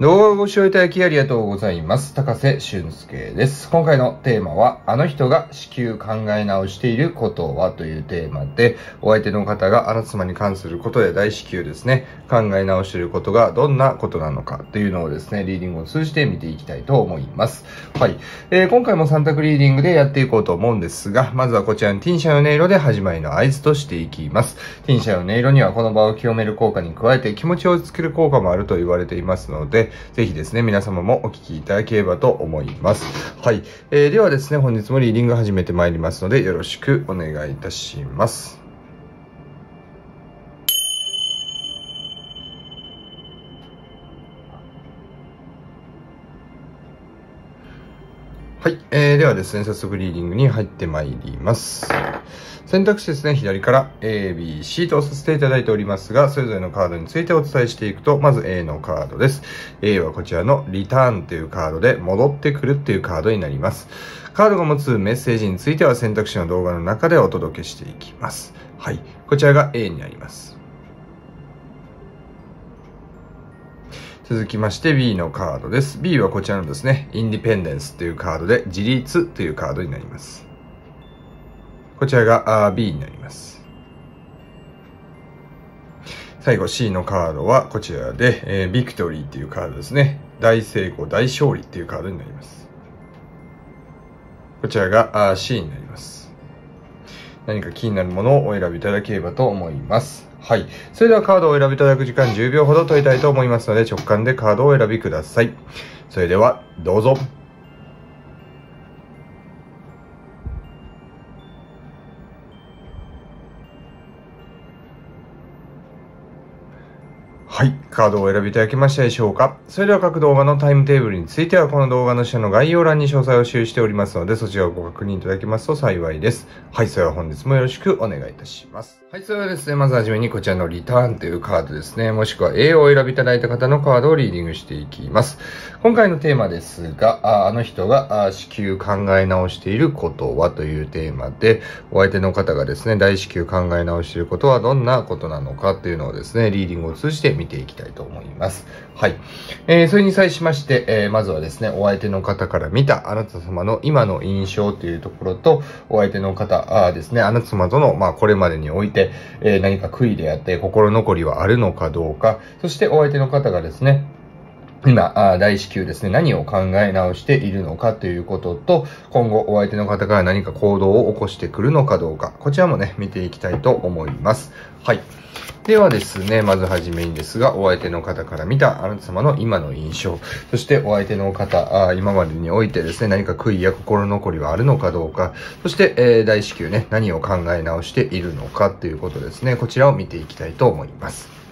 動画をご視聴いただきありがとうございます。高瀬俊介です。今回のテーマは、あの人が子宮考え直していることはというテーマで、お相手の方があの妻に関することや大子宮ですね、考え直していることがどんなことなのかというのをですね、リーディングを通じて見ていきたいと思います。はい。えー、今回も三択リーディングでやっていこうと思うんですが、まずはこちらのティンシャの音色で始まりの合図としていきます。ティンシャの音色にはこの場を清める効果に加えて気持ちを落ち着ける効果もあると言われていますので、ぜひですね、皆様もお聴きいただければと思います。はい。えー、ではですね、本日もリーディング始めてまいりますので、よろしくお願いいたします。はい、えー、ではですね、早速リーディングに入ってまいります。選択肢ですね、左から A、B、C とさせていただいておりますが、それぞれのカードについてお伝えしていくと、まず A のカードです。A はこちらのリターンというカードで、戻ってくるというカードになります。カードが持つメッセージについては選択肢の動画の中でお届けしていきます。はい、こちらが A になります。続きまして B のカードです。B はこちらのですね、インディペンデンスというカードで、自立というカードになります。こちらが B になります。最後 C のカードはこちらで、えー、ビクトリーっていうカードですね。大成功、大勝利っていうカードになります。こちらが C になります。何か気になるものをお選びいただければと思います。はい。それではカードを選びいただく時間10秒ほど取りたいと思いますので、直感でカードを選びください。それでは、どうぞ。はい。カードを選びいただきましたでしょうかそれでは各動画のタイムテーブルについては、この動画の下の概要欄に詳細を記しておりますので、そちらをご確認いただけますと幸いです。はい。それでは本日もよろしくお願いいたします。はい、それではですね、まずはじめにこちらのリターンというカードですね、もしくは A をお選びいただいた方のカードをリーディングしていきます。今回のテーマですが、ああの人が子宮考え直していることはというテーマで、お相手の方がですね、大子宮考え直していることはどんなことなのかというのをですね、リーディングを通じて見ていきたいと思います。はい。えー、それに際しまして、えー、まずはですね、お相手の方から見たあなた様の今の印象というところと、お相手の方あですね、あなた様との、まあ、これまでにおいて、、えー、何か悔いであって心残りはあるのかどうか、そしてお相手の方がですね、今、大至急ですね、何を考え直しているのかということと、今後お相手の方から何か行動を起こしてくるのかどうか、こちらもね、見ていきたいと思います。はい。ではですね、まずはじめにですが、お相手の方から見たあなた様の今の印象、そしてお相手の方、あ今までにおいてですね、何か悔いや心残りはあるのかどうか、そして、えー、大至急ね、何を考え直しているのかということですね、こちらを見ていきたいと思います。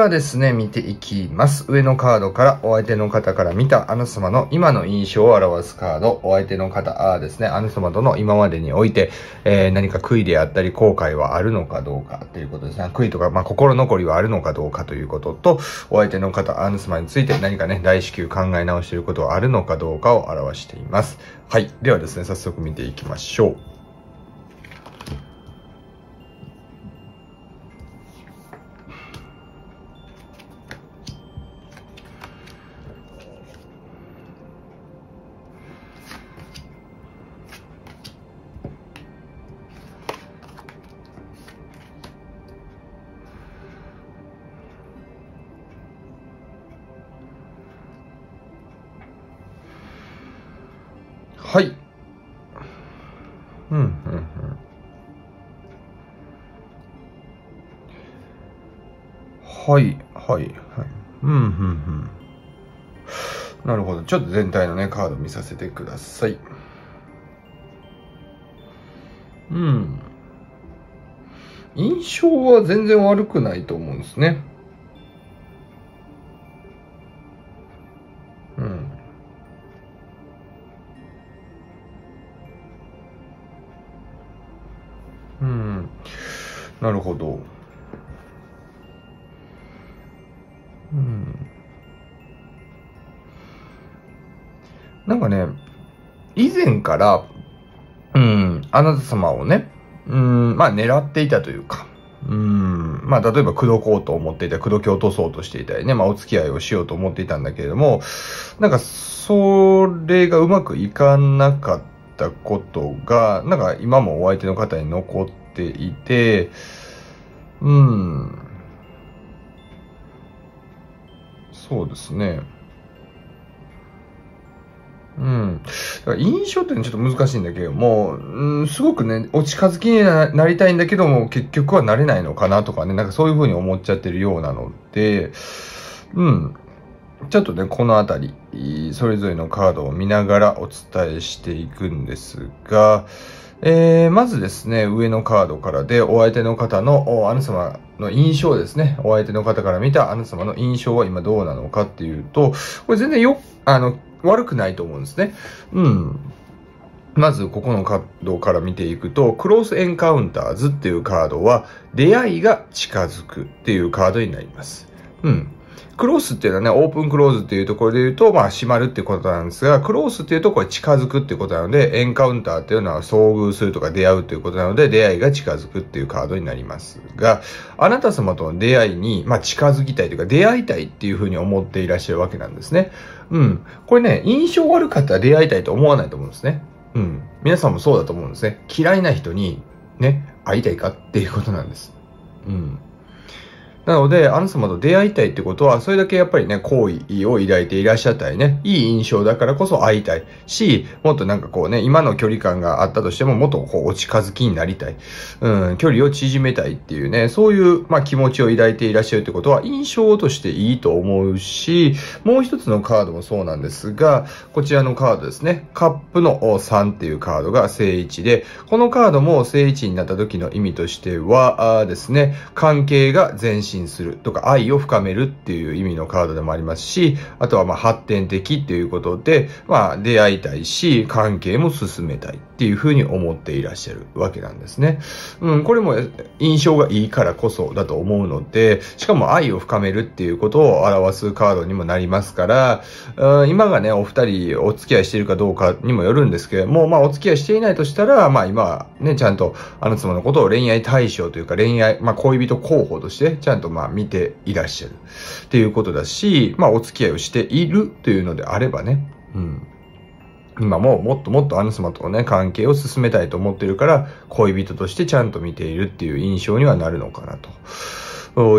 はですね、見ていきます。上のカードから、お相手の方から見たあヌ様の今の印象を表すカード、お相手の方あですね、あヌ様との今までにおいて、えー、何か悔いであったり後悔はあるのかどうかということですね。悔いとか、まあ、心残りはあるのかどうかということと、お相手の方、あなた様について何かね、大至急考え直していることはあるのかどうかを表しています。はい。ではですね、早速見ていきましょう。ちょっと全体のね、カード見させてください。うん。印象は全然悪くないと思うんですね。うん。うん。なるほど。なんかね、以前から、うん、あなた様をね、うん、まあ狙っていたというか、うん、まあ例えば口説こうと思っていた、口説き落とそうとしていたりね、まあお付き合いをしようと思っていたんだけれども、なんかそれがうまくいかなかったことが、なんか今もお相手の方に残っていて、うん、そうですね。うん。だから印象ってちょっと難しいんだけども、うん、すごくね、お近づきになりたいんだけども、結局はなれないのかなとかね、なんかそういうふうに思っちゃってるようなので、うん。ちょっとね、このあたり、それぞれのカードを見ながらお伝えしていくんですが、えー、まずですね、上のカードからで、お相手の方の、あなた様の印象ですね、お相手の方から見たあなた様の印象は今どうなのかっていうと、これ全然よ、あの、悪くないと思うんですね。うん。まず、ここのカードから見ていくと、クロスエンカウンターズっていうカードは、出会いが近づくっていうカードになります。うん。クロースっていうのはね、オープンクローズっていうところで言うと、まあ閉まるってことなんですが、クロースっていうとこれ近づくってことなので、エンカウンターっていうのは遭遇するとか出会うということなので、出会いが近づくっていうカードになりますが、あなた様との出会いに、まあ近づきたいというか、出会いたいっていうふうに思っていらっしゃるわけなんですね。うん。これね、印象悪かったら出会いたいと思わないと思うんですね。うん。皆さんもそうだと思うんですね。嫌いな人に、ね、会いたいかっていうことなんです。うん。なので、あなた様と出会いたいってことは、それだけやっぱりね、好意を抱いていらっしゃったりね、いい印象だからこそ会いたいし、もっとなんかこうね、今の距離感があったとしても、もっとこう、お近づきになりたい。うん、距離を縮めたいっていうね、そういう、まあ、気持ちを抱いていらっしゃるってことは、印象としていいと思うし、もう一つのカードもそうなんですが、こちらのカードですね、カップの3っていうカードが正位置で、このカードも正位置になった時の意味としては、あですね、関係が前進進するとか愛を深めるっていう意味のカードでもありますし、あとはまあ発展的っていうことで、まあ出会いたいし、関係も進めたい。っていうふうに思っていらっしゃるわけなんですね。うん、これも印象がいいからこそだと思うので、しかも愛を深めるっていうことを表すカードにもなりますから、うん、今がね、お二人お付き合いしているかどうかにもよるんですけども、まあお付き合いしていないとしたら、まあ今ね、ちゃんとあの妻のことを恋愛対象というか恋愛、まあ恋人候補としてちゃんとまあ見ていらっしゃるっていうことだし、まあお付き合いをしているというのであればね、うん。今ももっともっとアヌスマとのね、関係を進めたいと思ってるから、恋人としてちゃんと見ているっていう印象にはなるのかなと。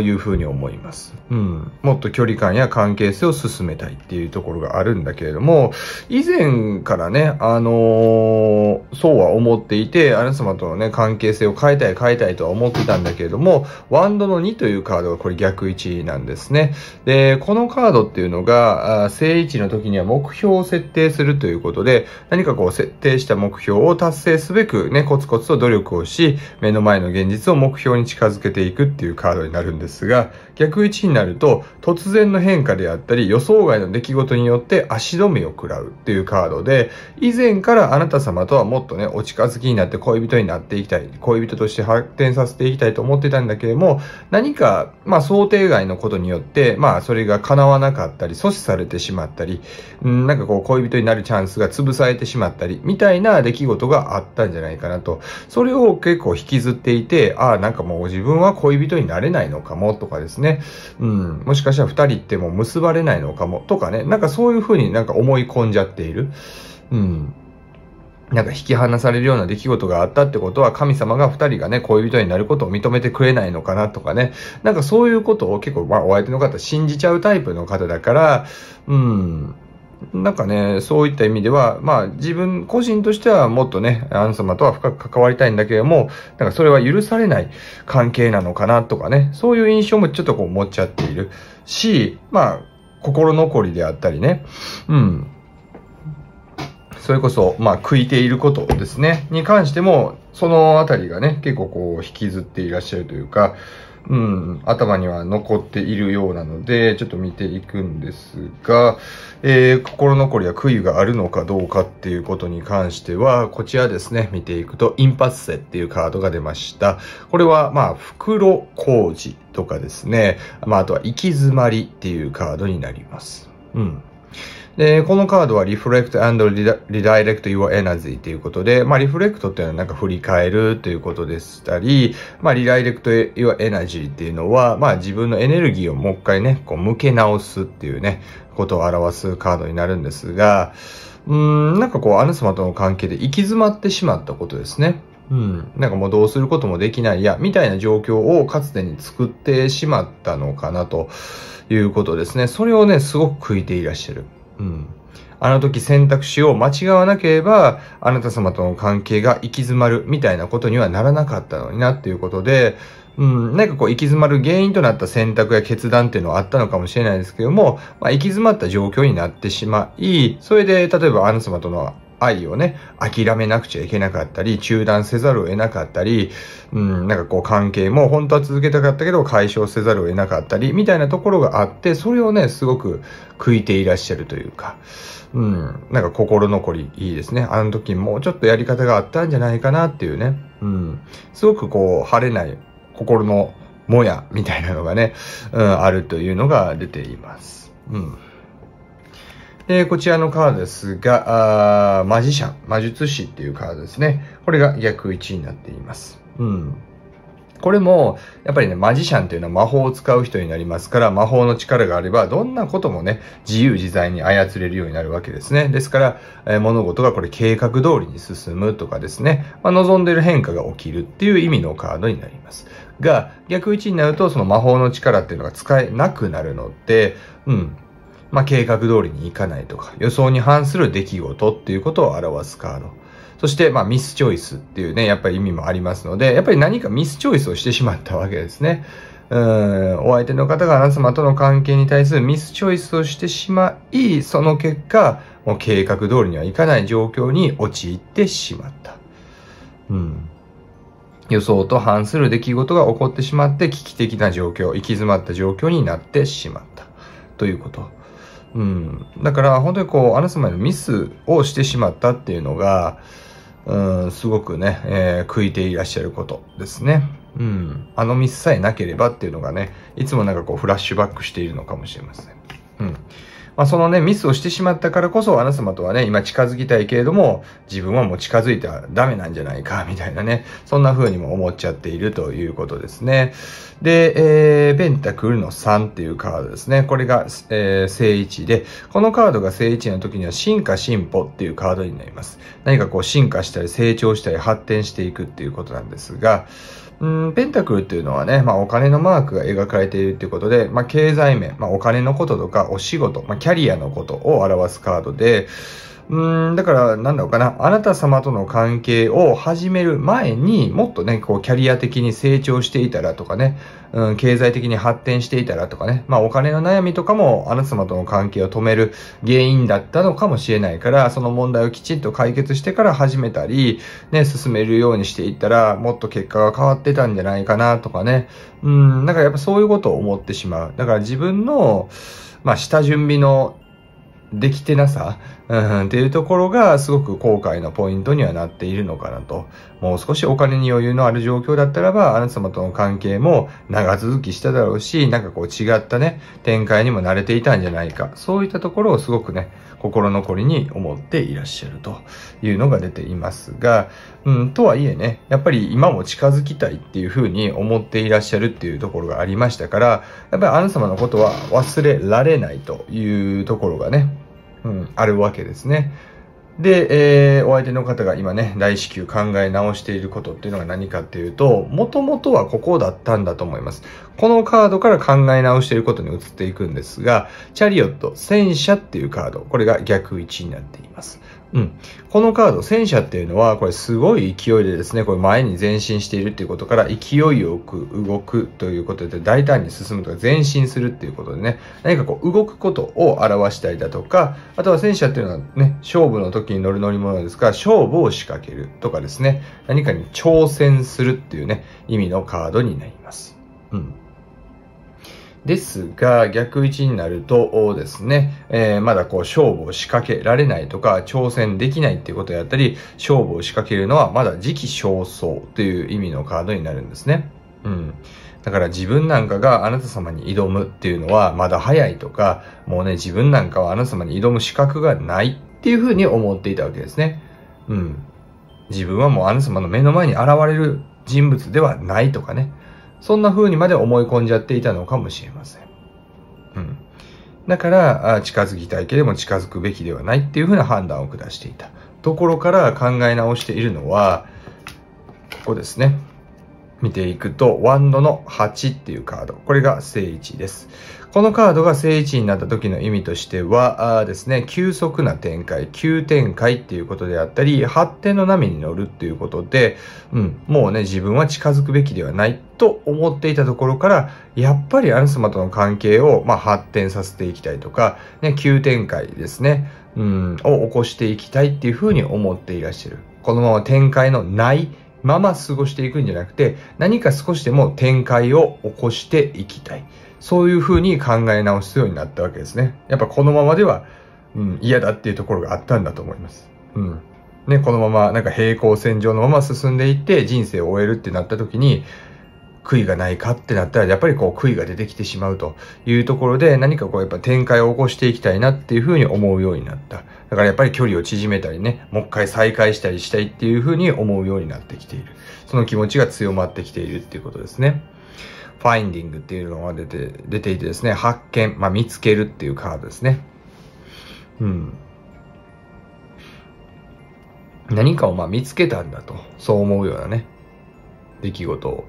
いうふうに思います。うん、もっと距離感や関係性を進めたいっていうところがあるんだけれども、以前からね、あのー、そうは思っていて、あなた様とのね、関係性を変えたい変えたいとは思ってたんだけれども、ワンドの2というカードがこれ逆位置なんですね。で、このカードっていうのが、正位置の時には目標を設定するということで、何かこう設定した目標を達成すべくね、コツコツと努力をし、目の前の現実を目標に近づけていくっていうカードになるんですが、逆位置になるなると、突然の変化であったり、予想外の出来事によって足止めを食らうっていうカードで、以前からあなた様とはもっとね、お近づきになって恋人になっていきたい、恋人として発展させていきたいと思ってたんだけれども、何か、まあ想定外のことによって、まあそれが叶わなかったり、阻止されてしまったり、んなんかこう恋人になるチャンスが潰されてしまったり、みたいな出来事があったんじゃないかなと。それを結構引きずっていて、ああ、なんかもう自分は恋人になれないのかもとかですね。うん、もしかしたら二人ってもう結ばれないのかも、とかね、なんかそういうふうになんか思い込んじゃっている。うん。なんか引き離されるような出来事があったってことは神様が二人がね、恋人になることを認めてくれないのかなとかね。なんかそういうことを結構、まあお相手の方信じちゃうタイプの方だから、うん。なんかね、そういった意味では、まあ自分個人としてはもっとね、アン様とは深く関わりたいんだけれども、なんかそれは許されない関係なのかなとかね、そういう印象もちょっとこう持っちゃっているし、まあ心残りであったりね、うん。それこそ、まあ、食いていることですね、に関しても、そのあたりがね、結構こう、引きずっていらっしゃるというか、うん、頭には残っているようなので、ちょっと見ていくんですが、えー、心残りや悔いがあるのかどうかっていうことに関しては、こちらですね、見ていくと、インパッセっていうカードが出ました。これは、まあ、袋工事とかですね、まあ、あとは行き詰まりっていうカードになります。うん。で、このカードは Reflect and Redirect Your Energy ということで、まあ、Reflect っていうのはなんか振り返るということでしたり、まあ、Redirect Your Energy っていうのは、まあ、自分のエネルギーをもう一回ね、こう向け直すっていうね、ことを表すカードになるんですが、うん、なんかこう、アヌス様との関係で行き詰まってしまったことですね。うん。なんかもうどうすることもできないや、みたいな状況をかつてに作ってしまったのかなということですね。それをね、すごく悔いていらっしゃる。うん。あの時選択肢を間違わなければ、あなた様との関係が行き詰まるみたいなことにはならなかったのになっていうことで、うん、なんかこう行き詰まる原因となった選択や決断っていうのはあったのかもしれないですけども、まあ、行き詰まった状況になってしまい、それで例えばあなた様との愛をね、諦めなくちゃいけなかったり、中断せざるを得なかったり、うん、なんかこう関係も本当は続けたかったけど解消せざるを得なかったり、みたいなところがあって、それをね、すごく悔いていらっしゃるというか、うん、なんか心残りいいですね。あの時もうちょっとやり方があったんじゃないかなっていうね、うん、すごくこう、晴れない心のもやみたいなのがね、うん、あるというのが出ています。うんで、こちらのカードですが、あマジシャン、魔術師っていうカードですね。これが逆1になっています。うん。これも、やっぱりね、マジシャンというのは魔法を使う人になりますから、魔法の力があれば、どんなこともね、自由自在に操れるようになるわけですね。ですから、えー、物事がこれ計画通りに進むとかですね、まあ、望んでる変化が起きるっていう意味のカードになります。が、逆位置になると、その魔法の力っていうのが使えなくなるので、うん、まあ、計画通りにいかないとか、予想に反する出来事っていうことを表すカード。そして、まあ、ミスチョイスっていうね、やっぱり意味もありますので、やっぱり何かミスチョイスをしてしまったわけですね。うん、お相手の方があなた様との関係に対するミスチョイスをしてしまい、その結果、もう計画通りにはいかない状況に陥ってしまった。うん。予想と反する出来事が起こってしまって危機的な状況、行き詰まった状況になってしまったということ。うん、だから本当にこうあのスのミスをしてしまったっていうのが、うん、すごくね、えー、悔いていらっしゃることですね。うん、あのミスさえなければっていうのがねいつもなんかこうフラッシュバックしているのかもしれません。うんまあ、そのね、ミスをしてしまったからこそ、あなた様とはね、今近づきたいけれども、自分はもう近づいてはダメなんじゃないか、みたいなね、そんな風にも思っちゃっているということですね。で、えー、ペンタクルの3っていうカードですね。これが、えー、正位置で、このカードが正位置の時には、進化進歩っていうカードになります。何かこう、進化したり、成長したり、発展していくっていうことなんですが、うん、ペンタクルっていうのはね、まあ、お金のマークが描かれているっていうことで、まあ、経済面、まあ、お金のこととか、お仕事、まあ、キャリアのことを表すカードで、うん、だから、なんだろうかな。あなた様との関係を始める前にもっとね、こう、キャリア的に成長していたらとかね、うん、経済的に発展していたらとかね、まあお金の悩みとかもあなた様との関係を止める原因だったのかもしれないから、その問題をきちんと解決してから始めたり、ね、進めるようにしていったら、もっと結果が変わってたんじゃないかなとかね、うん、なんかやっぱそういうことを思ってしまう。だから自分の、まあ下準備のできてなさうん、っていうところがすごく後悔のポイントにはなっているのかなと。もう少しお金に余裕のある状況だったらば、あなた様との関係も長続きしただろうし、なんかこう違ったね、展開にも慣れていたんじゃないか。そういったところをすごくね、心残りに思っていらっしゃるというのが出ていますが、うん、とはいえね、やっぱり今も近づきたいっていうふうに思っていらっしゃるっていうところがありましたから、やっぱりあなた様のことは忘れられないというところがね、うん、あるわけですね。で、えー、お相手の方が今ね、大至急考え直していることっていうのが何かっていうと、もともとはここだったんだと思います。このカードから考え直していることに移っていくんですが、チャリオット、戦車っていうカード、これが逆位置になっています。うん。このカード、戦車っていうのは、これすごい勢いでですね、これ前に前進しているっていうことから、勢いよく動くということで、大胆に進むとか、前進するっていうことでね、何かこう、動くことを表したりだとか、あとは戦車っていうのはね、勝負の時に乗る乗り物ですから、勝負を仕掛けるとかですね、何かに挑戦するっていうね、意味のカードになります。うん。ですが、逆位置になるとですね、えー、まだこう勝負を仕掛けられないとか、挑戦できないっていうことやったり、勝負を仕掛けるのはまだ時期尚早という意味のカードになるんですね。うん。だから自分なんかがあなた様に挑むっていうのはまだ早いとか、もうね、自分なんかはあなた様に挑む資格がないっていうふうに思っていたわけですね。うん。自分はもうあなた様の目の前に現れる人物ではないとかね。そんな風にまで思い込んじゃっていたのかもしれません。うん。だから、近づきたいけれども近づくべきではないっていう風な判断を下していたところから考え直しているのは、ここですね。見ていくと、ワンドの8っていうカード。これが正位置です。このカードが正位置になった時の意味としては、あですね、急速な展開、急展開っていうことであったり、発展の波に乗るっていうことで、うん、もうね、自分は近づくべきではないと思っていたところから、やっぱりアルスマとの関係を、まあ、発展させていきたいとか、ね、急展開ですね、うん、を起こしていきたいっていうふうに思っていらっしゃる。このまま展開のないまま過ごしていくんじゃなくて、何か少しでも展開を起こしていきたい。そういうふうに考え直すようになったわけですね。やっぱこのままでは、うん、嫌だっていうところがあったんだと思います。うん。ね、このまま、なんか平行線上のまま進んでいって人生を終えるってなった時に、悔いがないかってなったら、やっぱりこう悔いが出てきてしまうというところで、何かこうやっぱ展開を起こしていきたいなっていうふうに思うようになった。だからやっぱり距離を縮めたりね、もう一回再開したりしたいっていうふうに思うようになってきている。その気持ちが強まってきているっていうことですね。ファインディングっていうのが出て、出ていてですね、発見、まあ、見つけるっていうカードですね。うん。何かをまあ見つけたんだと、そう思うようなね、出来事を。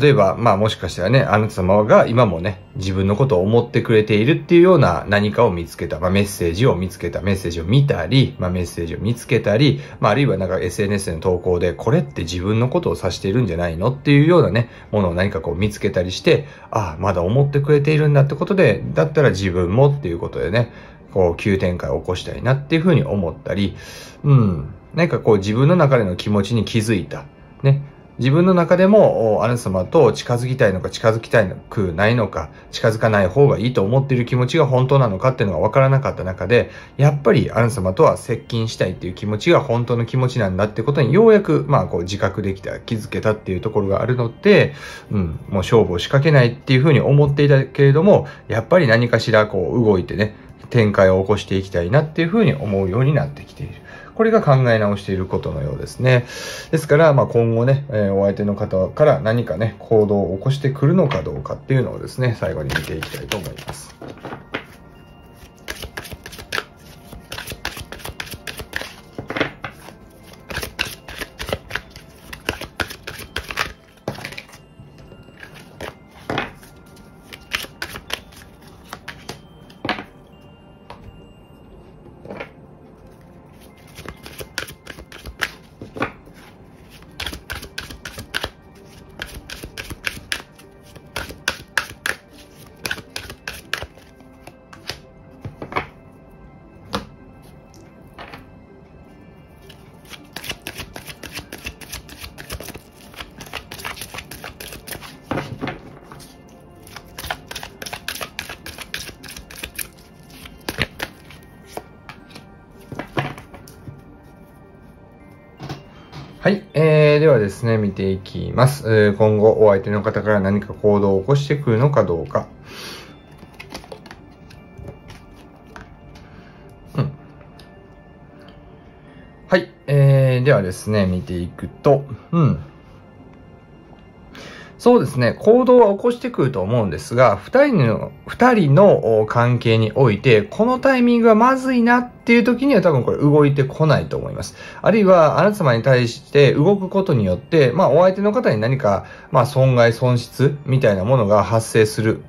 例えば、まあもしかしたらね、あなた様が今もね、自分のことを思ってくれているっていうような何かを見つけた、まあメッセージを見つけた、メッセージを見たり、まあメッセージを見つけたり、まああるいはなんか SNS の投稿で、これって自分のことを指しているんじゃないのっていうようなね、ものを何かこう見つけたりして、ああ、まだ思ってくれているんだってことで、だったら自分もっていうことでね、こう急展開を起こしたいなっていうふうに思ったり、うん、何かこう自分の中での気持ちに気づいた。ね、自分の中でも、あなた様と近づきたいのか、近づきたくないのか、近づかない方がいいと思っている気持ちが本当なのかっていうのが分からなかった中で、やっぱりあなた様とは接近したいっていう気持ちが本当の気持ちなんだってことにようやく、まあ、こう自覚できた、気づけたっていうところがあるので、うん、もう勝負を仕掛けないっていうふうに思っていたけれども、やっぱり何かしらこう動いてね、展開を起こしていきたいなっていうふうに思うようになってきている。これが考え直していることのようですね。ですから、まあ、今後ね、えお相手の方から何かね、行動を起こしてくるのかどうかっていうのをですね、最後に見ていきたいと思います。ですね、見ていきます。え今後、お相手の方から何か行動を起こしてくるのかどうか。はい。えー、ではですね、見ていくと、うん。そうですね、行動は起こしてくると思うんですが、二人の2人の関係において、このタイミングはまずいなっていう時には多分これ動いてこないと思います。あるいは、あなた様に対して動くことによって、まあ、お相手の方に何か、まあ、損害、損失みたいなものが発生する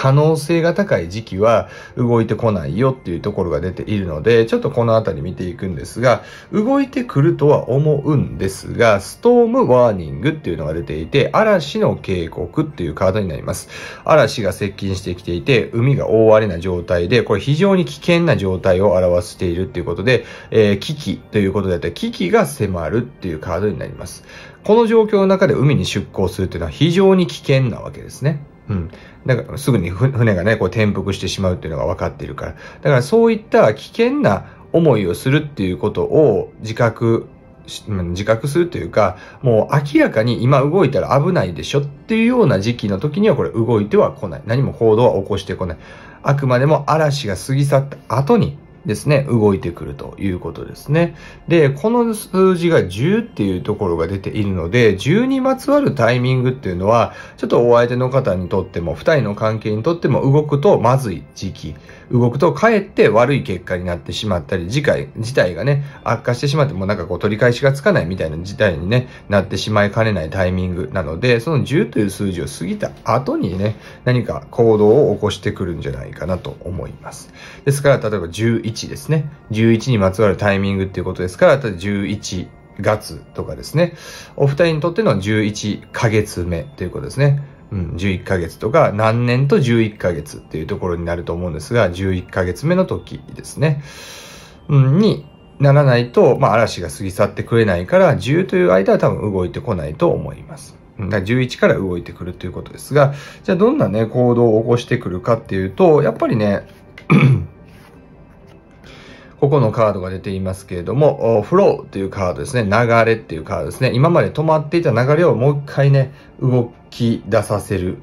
可能性が高い時期は動いてこないよっていうところが出ているので、ちょっとこの辺り見ていくんですが、動いてくるとは思うんですが、ストームワーニングっていうのが出ていて、嵐の警告っていうカードになります。嵐が接近してきていて、海が大荒れな状態で、これ非常に危険な状態を表しているっていうことで、えー、危機ということであったり、危機が迫るっていうカードになります。この状況の中で海に出航するっていうのは非常に危険なわけですね。うん。だからすぐに船がね、こう転覆してしまうっていうのが分かっているから。だからそういった危険な思いをするっていうことを自覚、自覚するというか、もう明らかに今動いたら危ないでしょっていうような時期の時にはこれ動いてはこない。何も行動は起こしてこない。あくまでも嵐が過ぎ去った後にですね、動いてくるということですね。で、この数字が10っていうところが出ているので、10にまつわるタイミングっていうのは、ちょっとお相手の方にとっても、2人の関係にとっても動くとまずい時期動くと、かえって悪い結果になってしまったり、次回、事態がね、悪化してしまって、もなんかこう取り返しがつかないみたいな事態にね、なってしまいかねないタイミングなので、その10という数字を過ぎた後にね、何か行動を起こしてくるんじゃないかなと思います。ですから、例えば11ですね。11にまつわるタイミングっていうことですから、11、月とかですね。お二人にとっての11ヶ月目ということですね。うん、11ヶ月とか何年と11ヶ月っていうところになると思うんですが、11ヶ月目の時ですね。うん、にならないと、まあ、嵐が過ぎ去ってくれないから、10という間は多分動いてこないと思います。だから11から動いてくるということですが、じゃあどんなね、行動を起こしてくるかっていうと、やっぱりね、ここのカードが出ていますけれども、フローというカードですね。流れっていうカードですね。今まで止まっていた流れをもう一回ね、動き出させる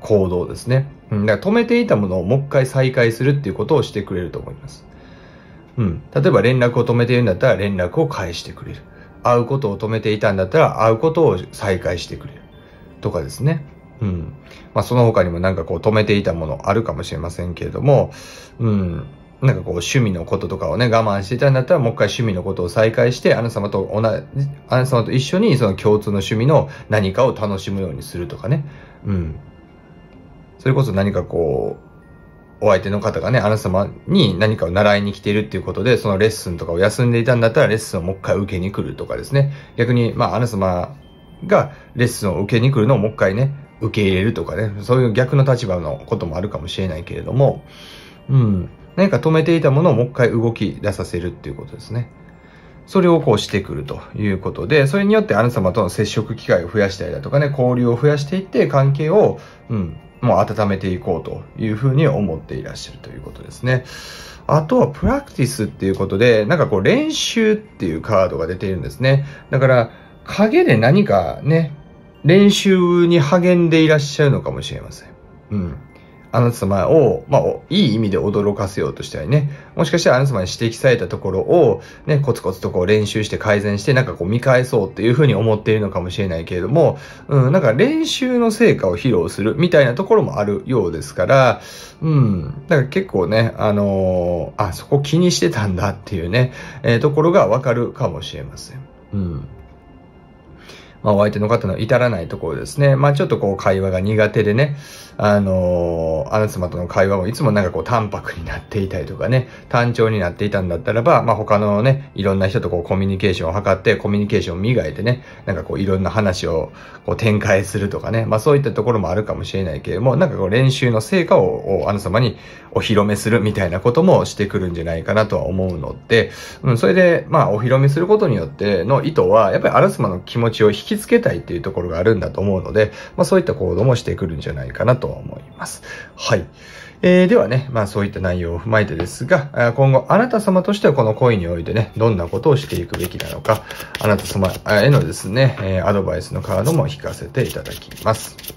行動ですね。うん、だから止めていたものをもう一回再開するっていうことをしてくれると思います。うん。例えば連絡を止めているんだったら連絡を返してくれる。会うことを止めていたんだったら会うことを再開してくれる。とかですね。うん。まあ、その他にもなんかこう止めていたものあるかもしれませんけれども、うん。なんかこう趣味のこととかをね、我慢してたんだったら、もう一回趣味のことを再開して、あなた様と同じ、あなた様と一緒にその共通の趣味の何かを楽しむようにするとかね。うん。それこそ何かこう、お相手の方がね、あなた様に何かを習いに来ているっていうことで、そのレッスンとかを休んでいたんだったら、レッスンをもう一回受けに来るとかですね。逆に、まあ、あなた様がレッスンを受けに来るのをもう一回ね、受け入れるとかね、そういう逆の立場のこともあるかもしれないけれども、うん。何か止めていたものをもう一回動き出させるっていうことですね。それをこうしてくるということで、それによってあなた様との接触機会を増やしたりだとかね、交流を増やしていって関係を、うん、もう温めていこうというふうに思っていらっしゃるということですね。あとはプラクティスっていうことで、なんかこう練習っていうカードが出ているんですね。だから、影で何かね、練習に励んでいらっしゃるのかもしれません。うん。あの妻を、まあ、いい意味で驚かせようとしたりね、もしかしたらあの妻に指摘されたところを、ね、コツコツとこう練習して改善して、なんかこう見返そうっていうふうに思っているのかもしれないけれども、うん、なんか練習の成果を披露するみたいなところもあるようですから、うん、だから結構ね、あのー、あ、そこ気にしてたんだっていうね、えー、ところがわかるかもしれません。うん。まあ、お相手の方の至らないところですね。まあ、ちょっとこう会話が苦手でね、あのー、あなた様との会話もいつもなんかこう淡白になっていたりとかね、単調になっていたんだったらば、まあ、他のね、いろんな人とこうコミュニケーションを図って、コミュニケーションを磨いてね、なんかこういろんな話をこう展開するとかね、まあ、そういったところもあるかもしれないけれども、なんかこう練習の成果をあなた様にお披露目するみたいなこともしてくるんじゃないかなとは思うので、うん、それで、まあ、お披露目することによっての意図は、やっぱりあなた様の気持ちを引きつけたいっていうところがあるんだと思うので、まあ、そういった行動もしてくるんじゃないかなとと思います。はい。えー、ではね、まあそういった内容を踏まえてですが、今後あなた様としてはこの恋においてね、どんなことをしていくべきなのか、あなた様へのですね、アドバイスのカードも引かせていただきます。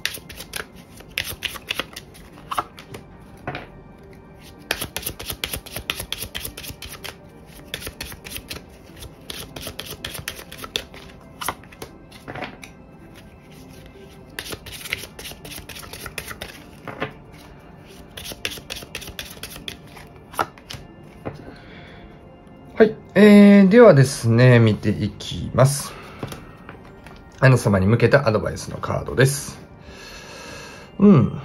えー、ではですね、見ていきます。あの様に向けたアドバイスのカードです。うん。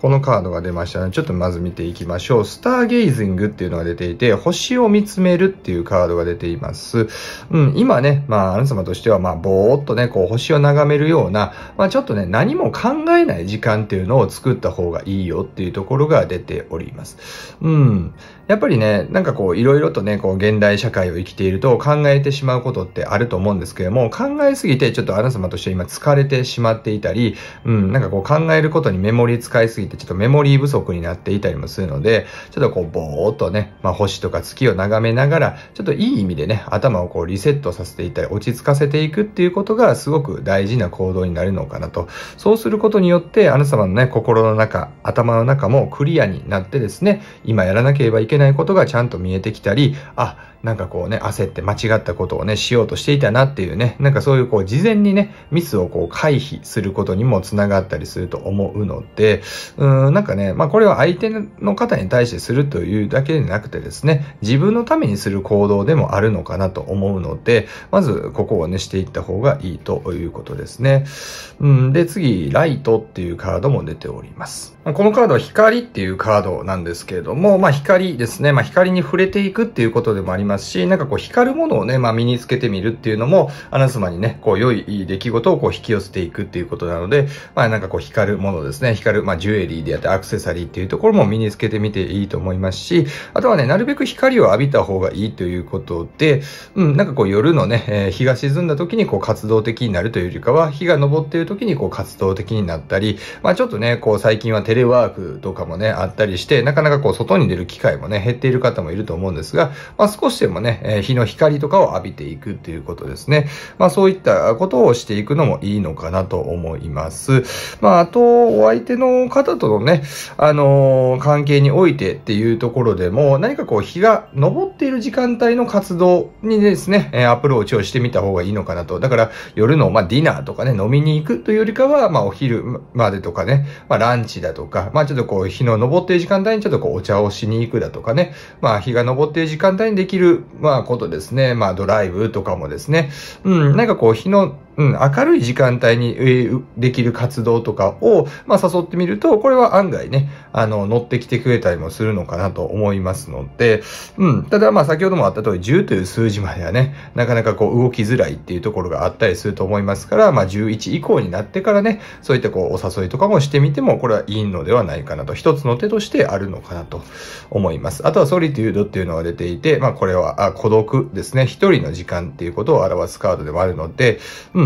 このカードが出ましたの、ね、で、ちょっとまず見ていきましょう。スターゲイジングっていうのが出ていて、星を見つめるっていうカードが出ています。うん、今ね、まあ、あなた様としては、まあ、ぼーっとね、こう、星を眺めるような、まあ、ちょっとね、何も考えない時間っていうのを作った方がいいよっていうところが出ております。うん。やっぱりね、なんかこう、いろいろとね、こう、現代社会を生きていると考えてしまうことってあると思うんですけども、考えすぎて、ちょっとあなた様として今疲れてしまっていたり、うん、なんかこう、考えることにメモリー使いすぎて、ちょっとメモリー不足になっていたりもするので、ちょっとこう、ぼーっとね、まあ、星とか月を眺めながら、ちょっといい意味でね、頭をこう、リセットさせていたり、落ち着かせていくっていうことが、すごく大事な行動になるのかなと。そうすることによって、あなた様のね、心の中、頭の中もクリアになってですね、今やらなければいけないことがちゃんと見えてきたり、あ、なんかこうね、焦って間違ったことをね、しようとしていたなっていうね、なんかそういうこう、事前にね、ミスをこう、回避することにもつながったりすると思うので、うん、なんかね、まあこれは相手の方に対してするというだけでなくてですね、自分のためにする行動でもあるのかなと思うので、まずここをね、していった方がいいということですね。うん、で、次、ライトっていうカードも出ております。このカードは光っていうカードなんですけれども、まあ光ですね。まあ光に触れていくっていうことでもありますし、なんかこう光るものをね、まあ身につけてみるっていうのも、アナスマにね、こう良い出来事をこう引き寄せていくっていうことなので、まあなんかこう光るものですね。光る、まあジュエリーであってアクセサリーっていうところも身につけてみていいと思いますし、あとはね、なるべく光を浴びた方がいいということで、うん、なんかこう夜のね、えー、日が沈んだ時にこう活動的になるというよりかは、日が昇っている時にこう活動的になったり、まあちょっとね、こう最近はテレレワークとかもね、あったりして、なかなかこう、外に出る機会もね、減っている方もいると思うんですが、まあ、少しでもね、え日の光とかを浴びていくっていうことですね。まあ、そういったことをしていくのもいいのかなと思います。まあ、あと、お相手の方とのね、あのー、関係においてっていうところでも、何かこう、日が昇っている時間帯の活動にですね、えアプローチをしてみた方がいいのかなと。だから、夜の、まあ、ディナーとかね、飲みに行くというよりかは、まあ、お昼までとかね、まあ、ランチだととか、まあちょっとこう日の昇っている時間帯にちょっとこうお茶をしに行くだとかね、まあ日が昇っている時間帯にできる、まあことですね、まあドライブとかもですね、うん、なんかこう日のうん、明るい時間帯に、できる活動とかを、まあ、誘ってみると、これは案外ね、あの、乗ってきてくれたりもするのかなと思いますので、うん、ただまあ先ほどもあった通り、10という数字まではね、なかなかこう動きづらいっていうところがあったりすると思いますから、まあ11以降になってからね、そういったこうお誘いとかもしてみても、これはいいのではないかなと、一つの手としてあるのかなと思います。あとはソリテュードっていうのが出ていて、まあこれは、あ孤独ですね、一人の時間っていうことを表すカードでもあるので、うん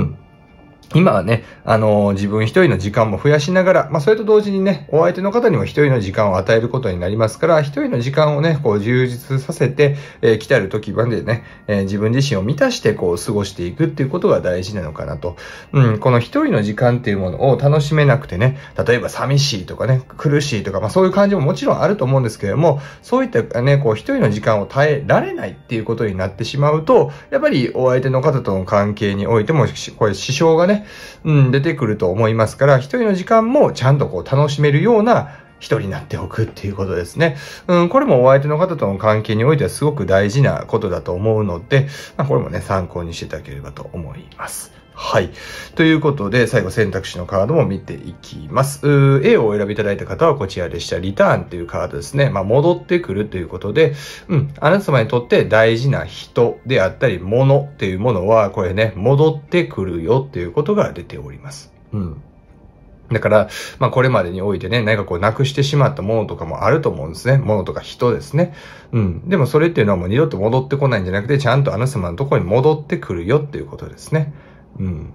今はね、あのー、自分一人の時間も増やしながら、まあ、それと同時にね、お相手の方にも一人の時間を与えることになりますから、一人の時間をね、こう充実させて、えー、来たる時までね、えー、自分自身を満たして、こう、過ごしていくっていうことが大事なのかなと。うん、この一人の時間っていうものを楽しめなくてね、例えば寂しいとかね、苦しいとか、まあ、そういう感じももちろんあると思うんですけれども、そういったね、こう、一人の時間を耐えられないっていうことになってしまうと、やっぱりお相手の方との関係においても、これ、支障がね、うん、出てくると思いますから、一人の時間もちゃんとこう楽しめるような人になっておくっていうことですね。うん、これもお相手の方との関係においてはすごく大事なことだと思うので、まあ、これもね、参考にしていただければと思います。はい。ということで、最後選択肢のカードも見ていきます。A をお選びいただいた方はこちらでした。リターンというカードですね。まあ、戻ってくるということで、うん、あなた様にとって大事な人であったり、物っていうものは、これね、戻ってくるよっていうことが出ております。うん。だから、まあこれまでにおいてね、何かこうなくしてしまったものとかもあると思うんですね。ものとか人ですね。うん。でもそれっていうのはもう二度と戻ってこないんじゃなくて、ちゃんとあの様のところに戻ってくるよっていうことですね。うん。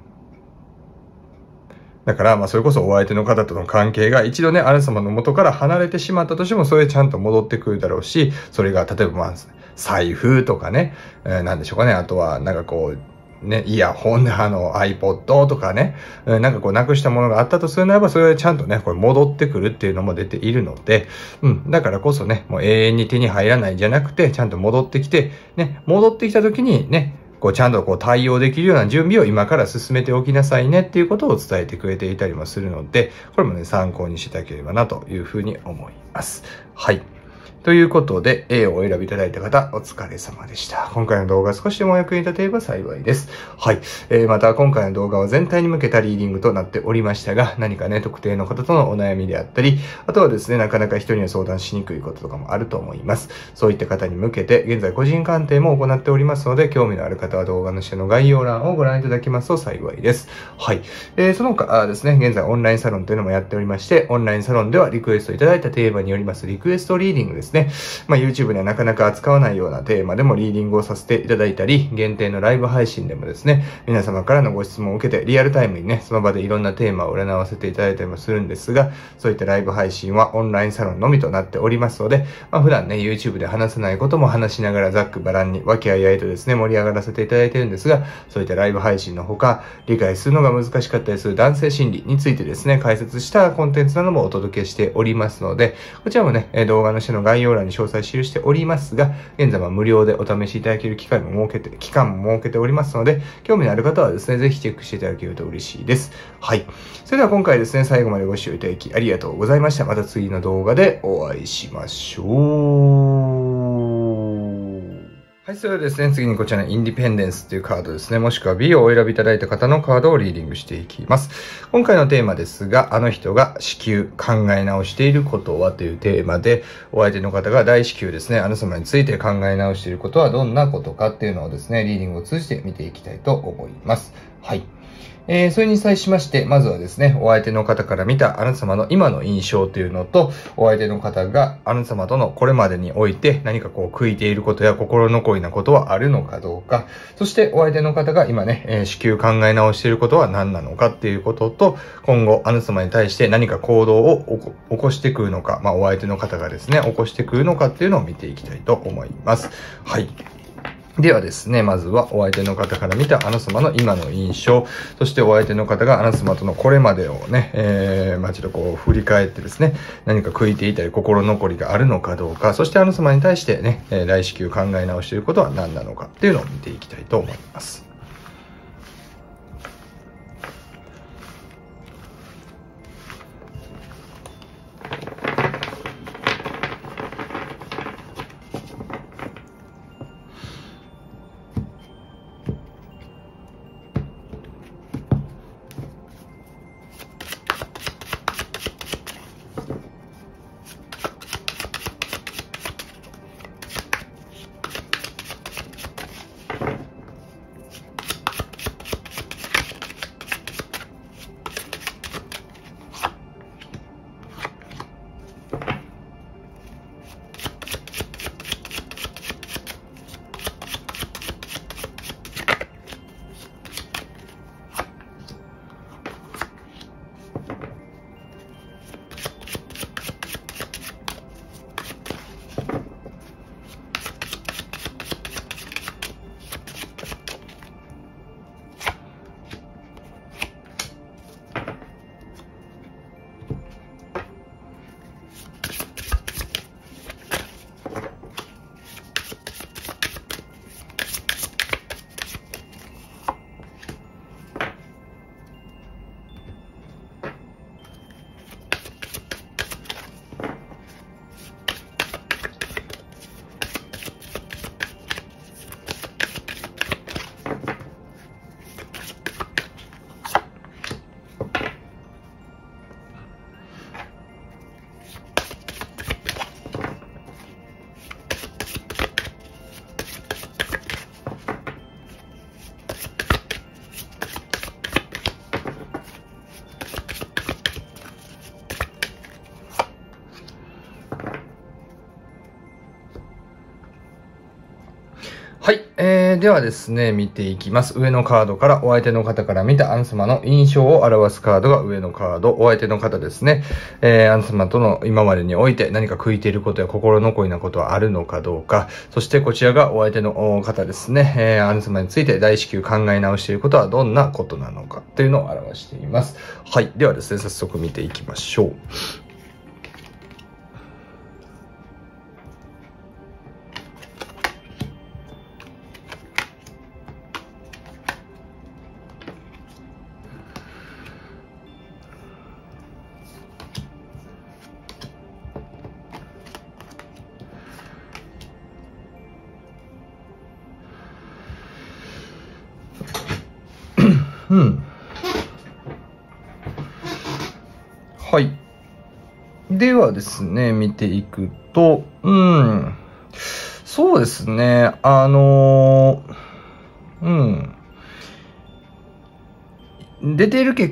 だから、まあ、それこそお相手の方との関係が一度ね、あなた様の元から離れてしまったとしても、それちゃんと戻ってくるだろうし、それが、例えば、まあ、財布とかね、えー、なんでしょうかね、あとは、なんかこう、ね、イヤホンで、あの、iPod とかね、なんかこう、なくしたものがあったとするならば、それはちゃんとね、これ戻ってくるっていうのも出ているので、うん、だからこそね、もう永遠に手に入らないんじゃなくて、ちゃんと戻ってきて、ね、戻ってきた時にね、こうちゃんとこう対応できるような準備を今から進めておきなさいねっていうことを伝えてくれていたりもするので、これもね、参考にしていただければなというふうに思います。はい。ということで、A をお選びいただいた方、お疲れ様でした。今回の動画少しでもお役に立てれば幸いです。はい。えー、また、今回の動画は全体に向けたリーディングとなっておりましたが、何かね、特定の方とのお悩みであったり、あとはですね、なかなか人には相談しにくいこととかもあると思います。そういった方に向けて、現在個人鑑定も行っておりますので、興味のある方は動画の下の概要欄をご覧いただきますと幸いです。はい。えー、その他ですね、現在オンラインサロンというのもやっておりまして、オンラインサロンではリクエストいただいたテーマによりますリクエストリーディングですね、ね、まあ、YouTube ではなかなか扱わないようなテーマでもリーディングをさせていただいたり、限定のライブ配信でもですね、皆様からのご質問を受けて、リアルタイムにね、その場でいろんなテーマを占わせていただいたりもするんですが、そういったライブ配信はオンラインサロンのみとなっておりますので、まあ、普段ね、YouTube で話せないことも話しながらざっくばらんに、和気あいあいとですね、盛り上がらせていただいてるんですが、そういったライブ配信のほか、理解するのが難しかったりする男性心理についてですね、解説したコンテンツなどもお届けしておりますので、こちらもね、動画の下の概要要欄に詳細記しておりますが、現在は無料でお試しいただける機会も設けて、期間も設けておりますので、興味のある方はですね、ぜひチェックしていただけると嬉しいです。はい。それでは今回ですね、最後までご視聴いただきありがとうございました。また次の動画でお会いしましょう。はい、それではですね、次にこちらのインディペンデンスというカードですね、もしくは B をお選びいただいた方のカードをリーディングしていきます。今回のテーマですが、あの人が子宮、考え直していることはというテーマで、お相手の方が大子宮ですね、あの様について考え直していることはどんなことかっていうのをですね、リーディングを通じて見ていきたいと思います。はい。えー、それに際しまして、まずはですね、お相手の方から見たあなた様の今の印象というのと、お相手の方があなた様とのこれまでにおいて何かこう悔いていることや心残りなことはあるのかどうか、そしてお相手の方が今ね、えー、至急考え直していることは何なのかっていうことと、今後あなた様に対して何か行動を起こしてくるのか、まあお相手の方がですね、起こしてくるのかっていうのを見ていきたいと思います。はい。ではですね、まずはお相手の方から見たあの様の今の印象、そしてお相手の方があの様とのこれまでをね、えー、まちょっとこう振り返ってですね、何か悔いていたり心残りがあるのかどうか、そしてあの様に対してね、来至急考え直していることは何なのかっていうのを見ていきたいと思います。ではですね、見ていきます。上のカードからお相手の方から見たアン様の印象を表すカードが上のカード、お相手の方ですね。えー、アン様との今までにおいて何か悔いていることや心残りなことはあるのかどうか。そしてこちらがお相手の方ですね。えー、アン様について大至急考え直していることはどんなことなのかというのを表しています。はい。ではですね、早速見ていきましょう。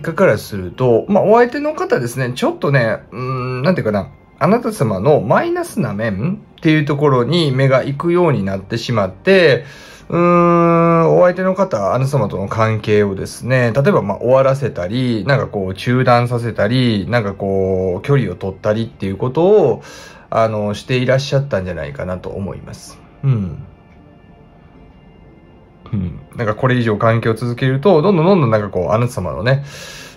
果からすると、まあ、お相手の方ですね、ちょっとね、うん、なんていうかな、あなた様のマイナスな面っていうところに目が行くようになってしまって、うーん、お相手の方、あなた様との関係をですね、例えばまあ終わらせたり、なんかこう中断させたり、なんかこう距離を取ったりっていうことを、あの、していらっしゃったんじゃないかなと思います。うん。うん、なんかこれ以上環境を続けると、どんどんどんどんなんかこう、あなた様のね、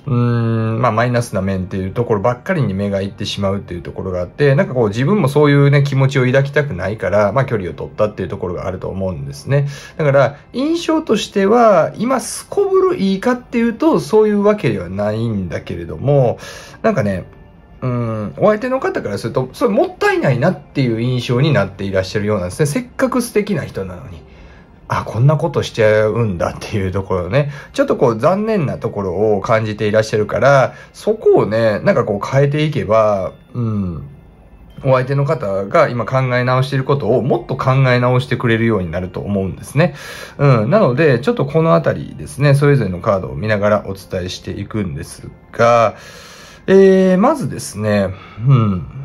うーん、まあマイナスな面っていうところばっかりに目がいってしまうっていうところがあって、なんかこう自分もそういうね、気持ちを抱きたくないから、まあ距離を取ったっていうところがあると思うんですね。だから、印象としては、今すこぶるいいかっていうと、そういうわけではないんだけれども、なんかね、うん、お相手の方からすると、それもったいないなっていう印象になっていらっしゃるようなんですね。せっかく素敵な人なのに。あ、こんなことしちゃうんだっていうところね、ちょっとこう残念なところを感じていらっしゃるから、そこをね、なんかこう変えていけば、うん、お相手の方が今考え直していることをもっと考え直してくれるようになると思うんですね。うん。なので、ちょっとこのあたりですね、それぞれのカードを見ながらお伝えしていくんですが、えー、まずですね、うん。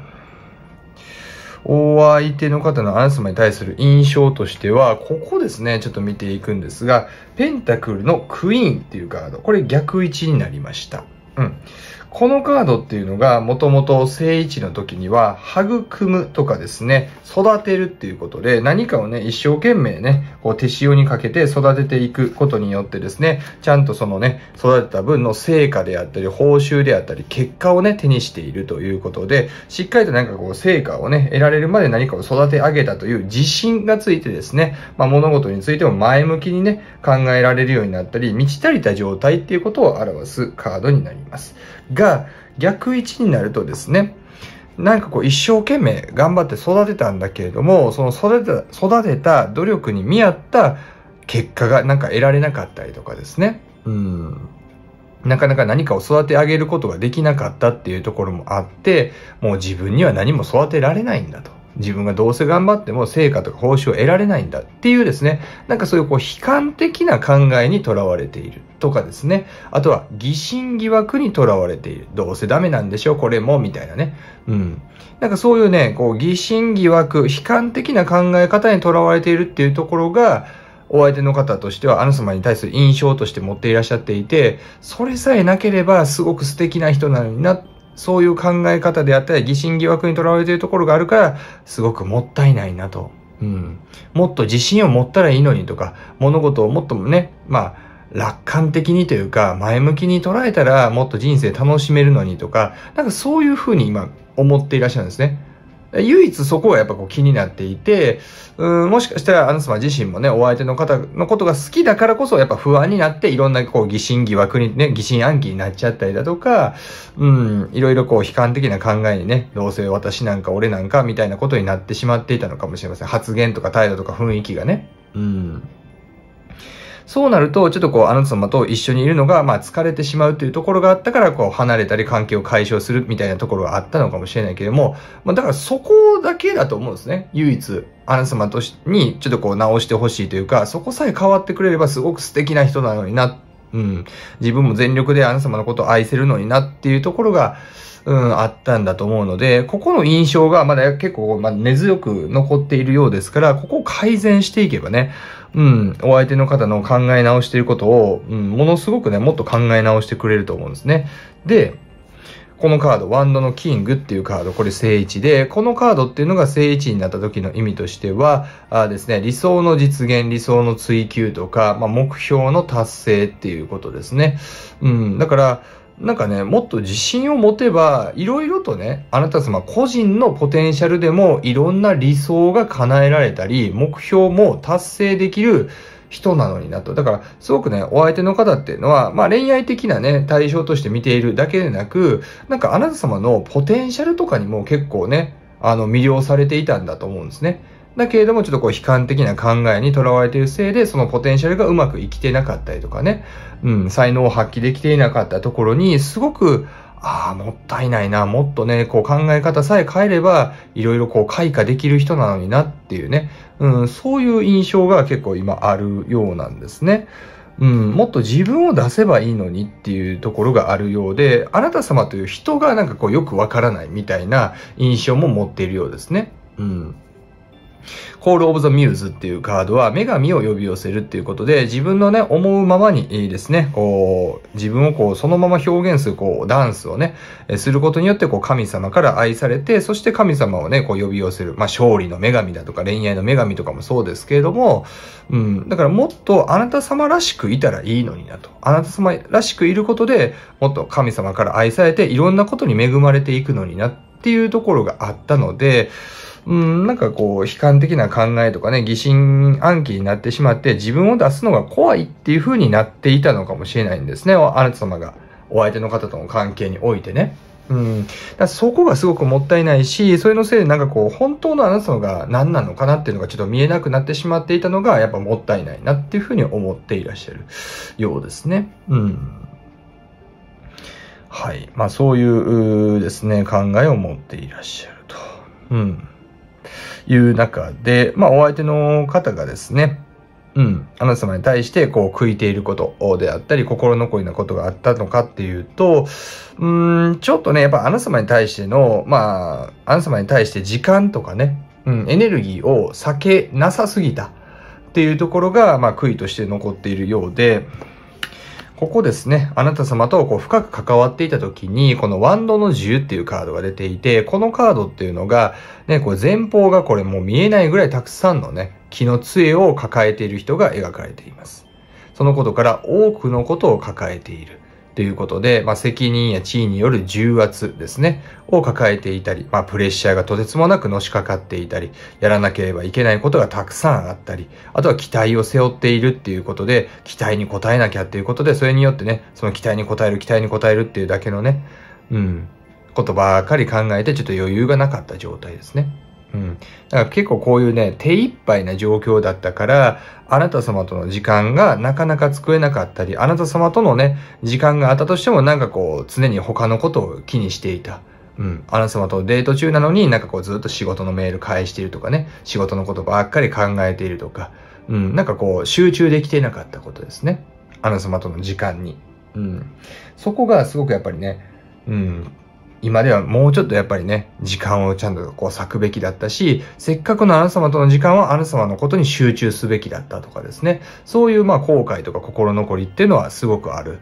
お相手の方のアナスマに対する印象としては、ここですね、ちょっと見ていくんですが、ペンタクルのクイーンっていうカード、これ逆位置になりました。うん。このカードっていうのがもともと正位置の時には育むとかですね育てるっていうことで何かをね一生懸命ねこう手塩にかけて育てていくことによってですねちゃんとそのね育てた分の成果であったり報酬であったり結果をね手にしているということでしっかりとなんかこう成果をね得られるまで何かを育て上げたという自信がついてですね、まあ、物事についても前向きにね考えられるようになったり満ち足りた状態っていうことを表すカードになります。が逆位置になるとですね、なんかこう一生懸命頑張って育てたんだけれども、その育てた、育てた努力に見合った結果がなんか得られなかったりとかですね。うん。なかなか何かを育て上げることができなかったっていうところもあって、もう自分には何も育てられないんだと。自分がどうせ頑張っても成果とか報酬を得られないんだっていうですね、なんかそういうこう悲観的な考えにとらわれているとかですね、あとは疑心疑惑にとらわれている。どうせダメなんでしょこれも、みたいなね。うん。なんかそういうね、こう疑心疑惑、悲観的な考え方にとらわれているっていうところが、お相手の方としては、あの様に対する印象として持っていらっしゃっていて、それさえなければすごく素敵な人なのになそういう考え方であったり、疑心疑惑にとらわれているところがあるから、すごくもったいないなと。うん。もっと自信を持ったらいいのにとか、物事をもっとね、まあ、楽観的にというか、前向きに捉えたらもっと人生楽しめるのにとか、なんかそういうふうに今思っていらっしゃるんですね。唯一そこはやっぱこう気になっていて、うん、もしかしたらアナス様自身もね、お相手の方のことが好きだからこそやっぱ不安になって、いろんなこう疑心疑惑にね、疑心暗鬼になっちゃったりだとか、うん、いろいろこう悲観的な考えにね、どうせ私なんか俺なんかみたいなことになってしまっていたのかもしれません。発言とか態度とか雰囲気がね。うん。そうなると、ちょっとこう、あなた様と一緒にいるのが、まあ、疲れてしまうというところがあったから、こう、離れたり関係を解消するみたいなところがあったのかもしれないけれども、まあ、だからそこだけだと思うんですね。唯一、あなた様としに、ちょっとこう、直してほしいというか、そこさえ変わってくれれば、すごく素敵な人なのにな、うん。自分も全力であなた様のことを愛せるのになっていうところが、うん、あったんだと思うので、ここの印象がまだ結構、まあ、根強く残っているようですから、ここを改善していけばね、うん、お相手の方の考え直していることを、うん、ものすごくね、もっと考え直してくれると思うんですね。で、このカード、ワンドのキングっていうカード、これ正位置で、このカードっていうのが正位置になった時の意味としては、あですね、理想の実現、理想の追求とか、まあ、目標の達成っていうことですね。うん、だから、なんかね、もっと自信を持てば、いろいろとね、あなた様個人のポテンシャルでもいろんな理想が叶えられたり、目標も達成できる人なのになと。だから、すごくね、お相手の方っていうのは、まあ恋愛的なね、対象として見ているだけでなく、なんかあなた様のポテンシャルとかにも結構ね、あの、魅了されていたんだと思うんですね。だけれども、ちょっとこう悲観的な考えにとらわれているせいで、そのポテンシャルがうまく生きてなかったりとかね、うん、才能を発揮できていなかったところに、すごく、ああ、もったいないな、もっとね、こう考え方さえ変えれば、いろいろこう開花できる人なのになっていうね、うん、そういう印象が結構今あるようなんですね。うん、もっと自分を出せばいいのにっていうところがあるようで、あなた様という人がなんかこうよくわからないみたいな印象も持っているようですね。うん。コールオブザミューズっていうカードは女神を呼び寄せるっていうことで、自分のね、思うままにですね、こう、自分をこう、そのまま表現する、こう、ダンスをね、することによって、こう、神様から愛されて、そして神様をね、こう、呼び寄せる。まあ、勝利の女神だとか、恋愛の女神とかもそうですけれども、うん、だからもっとあなた様らしくいたらいいのになと。あなた様らしくいることで、もっと神様から愛されて、いろんなことに恵まれていくのになっていうところがあったので、うん、なんかこう、悲観的な考えとかね、疑心暗鬼になってしまって、自分を出すのが怖いっていう風になっていたのかもしれないんですね。あなた様が、お相手の方との関係においてね。うん、だそこがすごくもったいないし、それのせいでなんかこう、本当のあなたのが何なのかなっていうのがちょっと見えなくなってしまっていたのが、やっぱもったいないなっていうふうに思っていらっしゃるようですね。うん。はい。まあそういうですね、考えを持っていらっしゃると。うん。いう中で、まあ、お相手の方がですね、うん、あなた様に対してこう悔いていることであったり、心残りなことがあったのかっていうと、うん、ちょっとね、やっぱあなた様に対しての、まあ、あなた様に対して時間とかね、うん、エネルギーを避けなさすぎたっていうところが、まあ、悔いとして残っているようで、ここですね、あなた様とこう深く関わっていた時に、このワンドの自由っていうカードが出ていて、このカードっていうのが、ね、こう前方がこれもう見えないぐらいたくさんのね、木の杖を抱えている人が描かれています。そのことから多くのことを抱えている。ということで、まあ、責任や地位による重圧ですね、を抱えていたり、まあ、プレッシャーがとてつもなくのしかかっていたり、やらなければいけないことがたくさんあったり、あとは期待を背負っているっていうことで、期待に応えなきゃっていうことで、それによってね、その期待に応える、期待に応えるっていうだけのね、うん、ことばかり考えて、ちょっと余裕がなかった状態ですね。うん。だから結構こういうね、手一杯な状況だったから、あなた様との時間がなかなか作れなかったり、あなた様とのね、時間があったとしてもなんかこう、常に他のことを気にしていた。うん。あなた様とデート中なのになんかこうずっと仕事のメール返しているとかね、仕事のことばっかり考えているとか、うん。なんかこう、集中できていなかったことですね。あなた様との時間に。うん。そこがすごくやっぱりね、うん。今ではもうちょっとやっぱりね、時間をちゃんとこう割くべきだったし、せっかくのあなた様との時間はあなた様のことに集中すべきだったとかですね、そういうまあ後悔とか心残りっていうのはすごくある。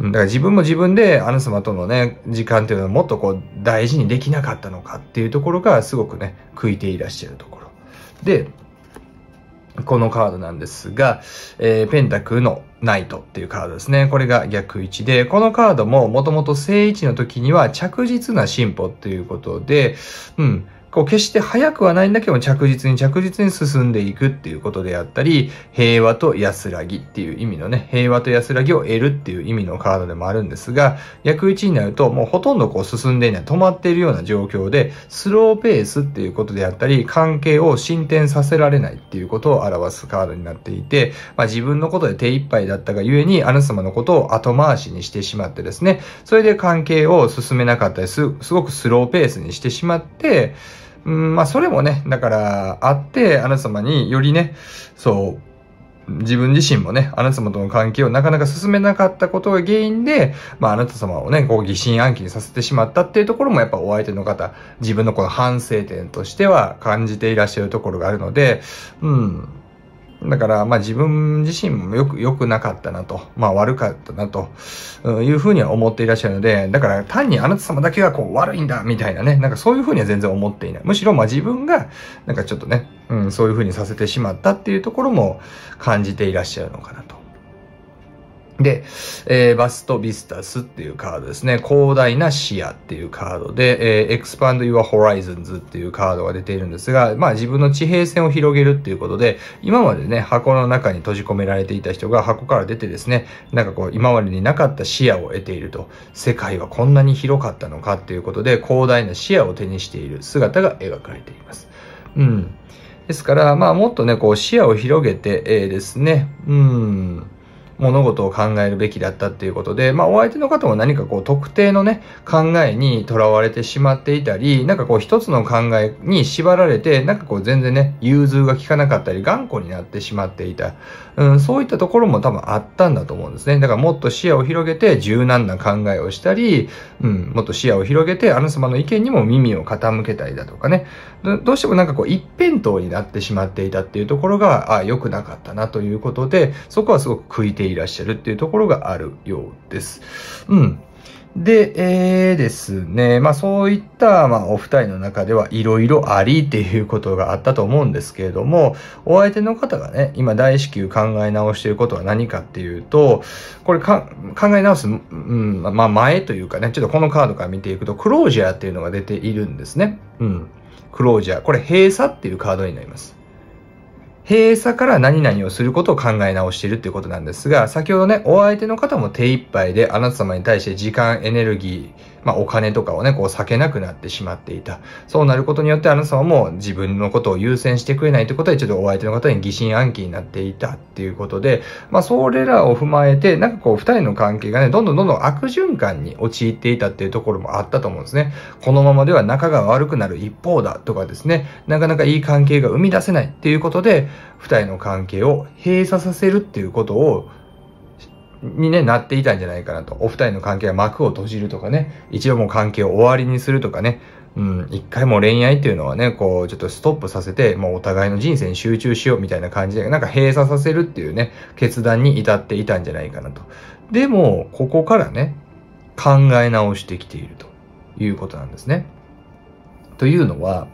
だから自分も自分であなた様とのね、時間っていうのはもっとこう大事にできなかったのかっていうところがすごくね、悔いていらっしゃるところ。で、このカードなんですが、えー、ペンタクのナイトっていうカードですね。これが逆位置で、このカードももともと正位置の時には着実な進歩っていうことで、うん、こう決して早くはないんだけど着実に着実に進んでいくっていうことであったり、平和と安らぎっていう意味のね、平和と安らぎを得るっていう意味のカードでもあるんですが、逆位置になるともうほとんどこう進んでいない、止まっているような状況で、スローペースっていうことであったり、関係を進展させられないっていうことを表すカードになっていて、まあ、自分のことで手一杯だったがゆえに、あなた様のことを後回しにしてしまってですね、それで関係を進めなかったりす、すごくスローペースにしてしまって、うん、まあ、それもね、だから、あって、あなた様によりね、そう、自分自身もね、あなた様との関係をなかなか進めなかったことが原因で、まああなた様をね、こう疑心暗鬼にさせてしまったっていうところもやっぱお相手の方、自分のこの反省点としては感じていらっしゃるところがあるので、うん、だから、まあ自分自身もよく、良くなかったなと、まあ悪かったなと、いうふうには思っていらっしゃるので、だから単にあなた様だけがこう悪いんだ、みたいなね、なんかそういうふうには全然思っていない。むしろ、まあ自分が、なんかちょっとね、うん、そういうふうにさせてしまったっていうところも感じていらっしゃるのかなと。で、えー、バストビスタスっていうカードですね。広大な視野っていうカードで、えー、expand your horizons っていうカードが出ているんですが、まあ自分の地平線を広げるっていうことで、今までね、箱の中に閉じ込められていた人が箱から出てですね、なんかこう、今までになかった視野を得ていると、世界はこんなに広かったのかっていうことで、広大な視野を手にしている姿が描かれています。うん。ですから、まあもっとね、こう視野を広げて、えー、ですね、うん。物事を考えるべきだったっていうことで、まあ、お相手の方も何かこう特定のね、考えにとらわれてしまっていたり、なんかこう一つの考えに縛られて、なんかこう全然ね、融通が効かなかったり、頑固になってしまっていた。うん、そういったところも多分あったんだと思うんですね。だからもっと視野を広げて柔軟な考えをしたり、うん、もっと視野を広げて、あの様の意見にも耳を傾けたりだとかね、どうしてもなんかこう一辺倒になってしまっていたっていうところが、あ良くなかったなということで、そこはすごく食い手ていらっしゃるっていうところがあるようです。うん。で、えー、ですね、まあそういった、まあお二人の中ではいろいろありっていうことがあったと思うんですけれども、お相手の方がね、今大至急考え直していることは何かっていうと、これ考え直す、うん、まあ前というかね、ちょっとこのカードから見ていくと、クロージャーっていうのが出ているんですね。うん。クロージャー。これ閉鎖っていうカードになります。閉鎖から何々をすることを考え直しているということなんですが、先ほどね、お相手の方も手一杯であなた様に対して時間、エネルギー、まあ、お金とかをね、こう避けなくなってしまっていた。そうなることによって、あなたはもう自分のことを優先してくれないということで、ちょっとお相手の方に疑心暗鬼になっていたっていうことで、まあ、それらを踏まえて、なんかこう、二人の関係がね、どんどんどんどん悪循環に陥っていたっていうところもあったと思うんですね。このままでは仲が悪くなる一方だとかですね、なかなかいい関係が生み出せないっていうことで、二人の関係を閉鎖させるっていうことを、に、ね、なっていたんじゃないかなと。お二人の関係が幕を閉じるとかね、一度も関係を終わりにするとかね、うん、一回も恋愛っていうのはね、こう、ちょっとストップさせて、もうお互いの人生に集中しようみたいな感じで、なんか閉鎖させるっていうね、決断に至っていたんじゃないかなと。でも、ここからね、考え直してきているということなんですね。というのは、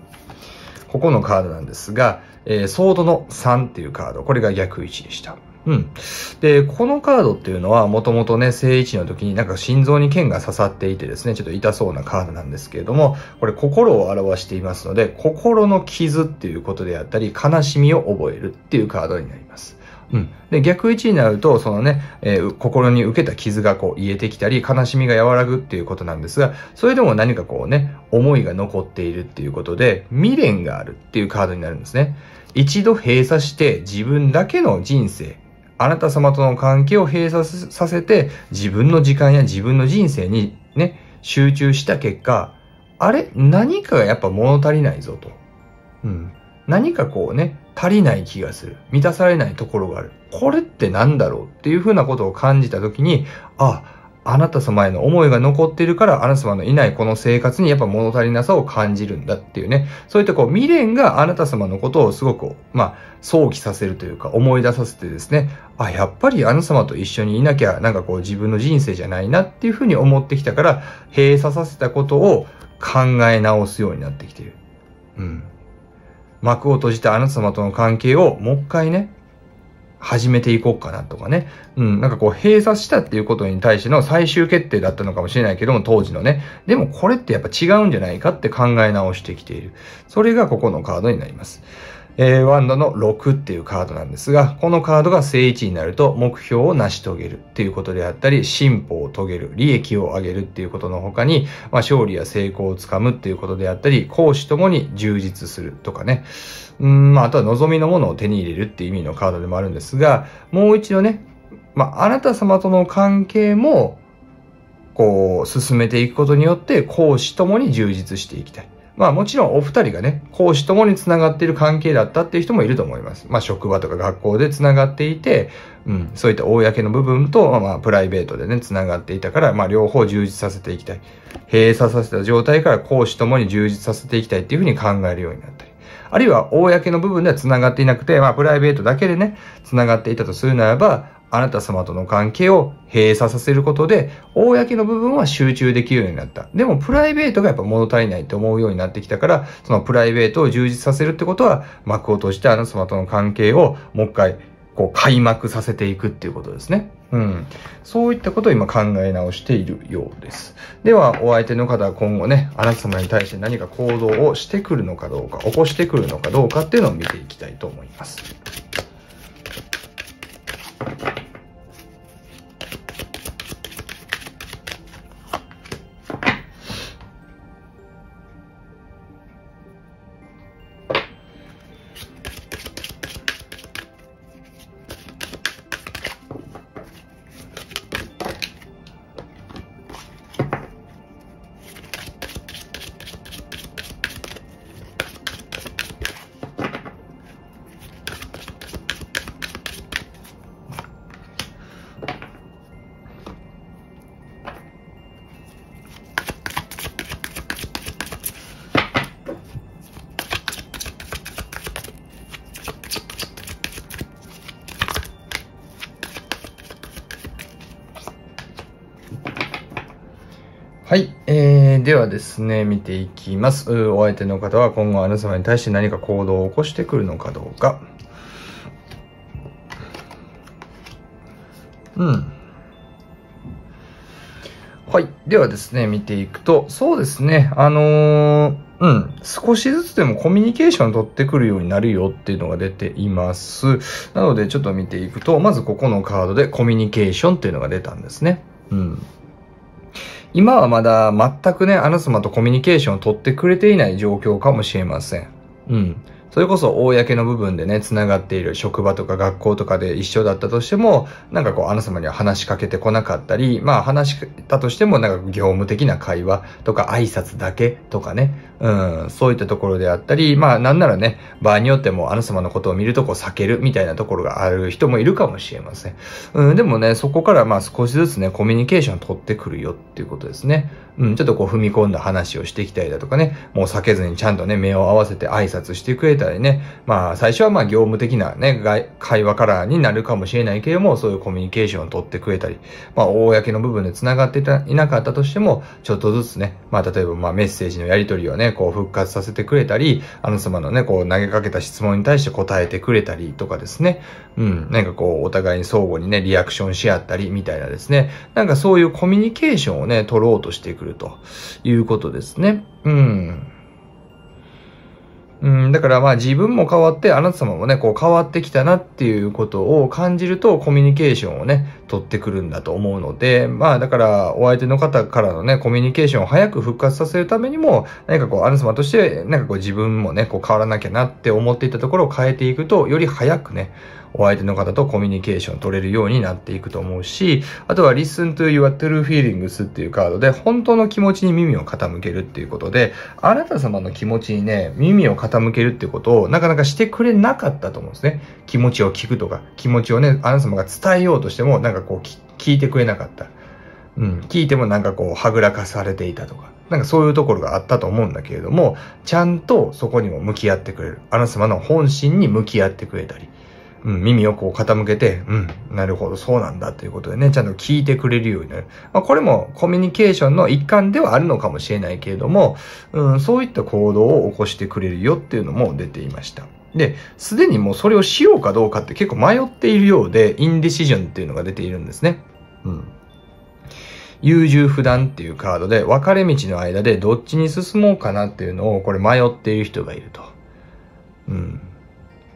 ここのカードなんですが、えー、ソードの3っていうカード、これが逆位置でした。うん。で、このカードっていうのは、もともとね、正位置の時になんか心臓に剣が刺さっていてですね、ちょっと痛そうなカードなんですけれども、これ心を表していますので、心の傷っていうことであったり、悲しみを覚えるっていうカードになります。うん。で、逆位置になると、そのね、えー、心に受けた傷がこう癒えてきたり、悲しみが和らぐっていうことなんですが、それでも何かこうね、思いが残っているっていうことで、未練があるっていうカードになるんですね。一度閉鎖して自分だけの人生、あなた様との関係を閉鎖させて、自分の時間や自分の人生にね、集中した結果、あれ何かがやっぱ物足りないぞと。うん。何かこうね、足りない気がする。満たされないところがある。これって何だろうっていうふうなことを感じたときに、あ、あなた様への思いが残っているから、あなた様のいないこの生活にやっぱ物足りなさを感じるんだっていうね。そういったこう未練があなた様のことをすごく、まあ、想起させるというか思い出させてですね、あ、やっぱりあなた様と一緒にいなきゃ、なんかこう自分の人生じゃないなっていうふうに思ってきたから、閉鎖させたことを考え直すようになってきている。うん。幕を閉じたあなた様との関係をもう一回ね、始めていこうかなとかね。うん、なんかこう閉鎖したっていうことに対しての最終決定だったのかもしれないけども、当時のね。でもこれってやっぱ違うんじゃないかって考え直してきている。それがここのカードになります。えー、ワンドの6っていうカードなんですが、このカードが正位置になると目標を成し遂げるっていうことであったり、進歩を遂げる、利益を上げるっていうことの他に、まあ、勝利や成功をつかむっていうことであったり、公私ともに充実するとかね。うん、まあ、あとは望みのものを手に入れるっていう意味のカードでもあるんですが、もう一度ね、まあ、あなた様との関係も、こう、進めていくことによって、公私ともに充実していきたい。まあもちろんお二人がね、講師ともに繋がっている関係だったっていう人もいると思います。まあ職場とか学校で繋がっていて、うん、そういった公の部分と、まあ、まあプライベートでね、繋がっていたから、まあ両方充実させていきたい。閉鎖させた状態から講師ともに充実させていきたいっていうふうに考えるようになったり。あるいは公の部分では繋がっていなくて、まあプライベートだけでね、繋がっていたとするならば、あなた様との関係を閉鎖させることで、公の部分は集中できるようになった。でも、プライベートがやっぱ物足りないって思うようになってきたから、そのプライベートを充実させるってことは、幕を閉じてあなた様との関係をもう一回、こう、開幕させていくっていうことですね。うん、そういったことを今考え直しているようです。では、お相手の方は今後ね、あなた様に対して何か行動をしてくるのかどうか、起こしてくるのかどうかっていうのを見ていきたいと思います。ではですね、見ていきます。お相手の方は今後あなた様に対して何か行動を起こしてくるのかどうか。うん。はい。ではですね、見ていくと、そうですね、あのー、うん、少しずつでもコミュニケーション取ってくるようになるよっていうのが出ています。なので、ちょっと見ていくと、まずここのカードでコミュニケーションっていうのが出たんですね。うん。今はまだ全くね、あなた様とコミュニケーションを取ってくれていない状況かもしれません。うん。それこそ公の部分でね、繋がっている職場とか学校とかで一緒だったとしても、なんかこう、あな様には話しかけてこなかったり、まあ話したとしても、なんか業務的な会話とか挨拶だけとかね、うん、そういったところであったり、まあなんならね、場合によってもあな様のことを見るとこう避けるみたいなところがある人もいるかもしれません。うん、でもね、そこからまあ少しずつね、コミュニケーション取ってくるよっていうことですね。うん、ちょっとこう踏み込んだ話をしてきたりだとかね、もう避けずにちゃんとね、目を合わせて挨拶してくれたりね、まあ最初はまあ業務的なね、会話からになるかもしれないけれども、そういうコミュニケーションを取ってくれたり、まあ公の部分で繋がっていなかったとしても、ちょっとずつね、まあ例えばまあメッセージのやり取りをね、こう復活させてくれたり、あの妻のね、こう投げかけた質問に対して答えてくれたりとかですね、うん、なんかこうお互いに相互にね、リアクションし合ったりみたいなですね、なんかそういうコミュニケーションをね、取ろうとしてくるということですね。うん。うん、だからまあ自分も変わって、あなた様もね、こう変わってきたなっていうことを感じると、コミュニケーションをね、取ってくるんだと思うので、まあだから、お相手の方からのね、コミュニケーションを早く復活させるためにも、何かこう、あなた様として、なんかこう自分もね、こう変わらなきゃなって思っていたところを変えていくと、より早くね、お相手の方とコミュニケーション取れるようになっていくと思うし、あとは Listen to your true feelings っていうカードで、本当の気持ちに耳を傾けるっていうことで、あなた様の気持ちにね、耳を傾けるってことをなかなかしてくれなかったと思うんですね。気持ちを聞くとか、気持ちをね、あなた様が伝えようとしても、なんかこう、聞いてくれなかった。うん、聞いてもなんかこう、はぐらかされていたとか。なんかそういうところがあったと思うんだけれども、ちゃんとそこにも向き合ってくれる。あなた様の本心に向き合ってくれたり。うん、耳をこう傾けて、うん、なるほど、そうなんだということでね、ちゃんと聞いてくれるようになる。まあ、これもコミュニケーションの一環ではあるのかもしれないけれども、うん、そういった行動を起こしてくれるよっていうのも出ていました。で、すでにもうそれをしようかどうかって結構迷っているようで、インディシジョンっていうのが出ているんですね。うん。優柔不断っていうカードで、分かれ道の間でどっちに進もうかなっていうのを、これ迷っている人がいると。うん。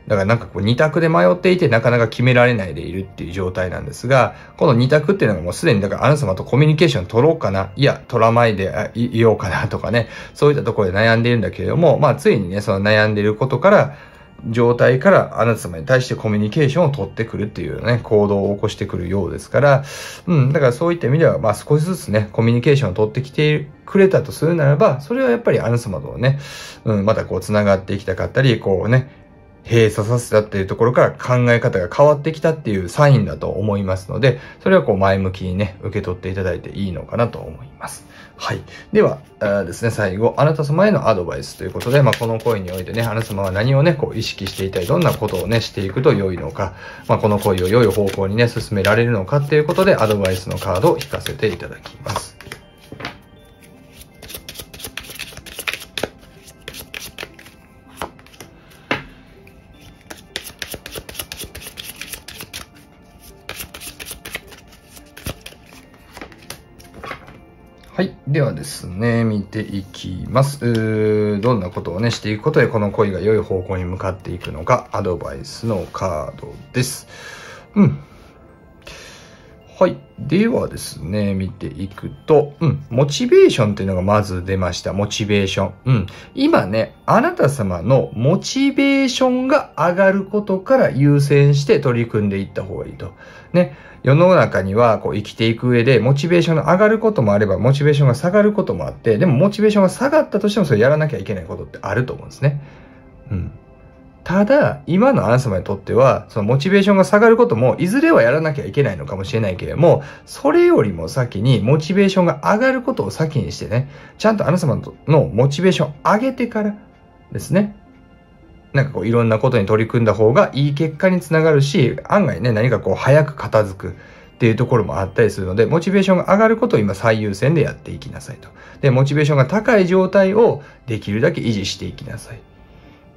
だからなんかこう2択で迷っていてなかなか決められないでいるっていう状態なんですが、この2択っていうのがもうすでにだからあなた様とコミュニケーション取ろうかな、いや、取らないでいようかなとかね、そういったところで悩んでいるんだけれども、まあついにね、その悩んでいることから、状態からあなた様に対してコミュニケーションを取ってくるっていうね、行動を起こしてくるようですから、うん、だからそういった意味では、まあ少しずつね、コミュニケーションを取ってきてくれたとするならば、それはやっぱりあなた様とね、うん、またこう繋がっていきたかったり、こうね、閉鎖させたっていうところから考え方が変わってきたっていうサインだと思いますので、それはこう前向きにね、受け取っていただいていいのかなと思います。はい。では、あですね、最後、あなた様へのアドバイスということで、まあ、この声においてね、あなた様は何をね、こう意識していたり、どんなことをね、していくと良いのか、まあ、この恋を良い方向にね、進められるのかっていうことで、アドバイスのカードを引かせていただきます。はい。ではですね、見ていきます。うどんなことをね、していくことで、この恋が良い方向に向かっていくのか、アドバイスのカードです。うん。はい。ではですね、見ていくと、うん。モチベーションっていうのがまず出ました。モチベーション。うん。今ね、あなた様のモチベーションが上がることから優先して取り組んでいった方がいいと。ね。世の中にはこう生きていく上で、モチベーションの上がることもあれば、モチベーションが下がることもあって、でもモチベーションが下がったとしても、それやらなきゃいけないことってあると思うんですね。うん。ただ、今のあなた様にとっては、そのモチベーションが下がることも、いずれはやらなきゃいけないのかもしれないけれども、それよりも先に、モチベーションが上がることを先にしてね、ちゃんとあなた様のモチベーションを上げてからですね、なんかこういろんなことに取り組んだ方がいい結果につながるし、案外ね、何かこう早く片付く。っていうところもあったりするので、モチベーションが上がることを今最優先でやっていきなさいと。で、モチベーションが高い状態をできるだけ維持していきなさい。っ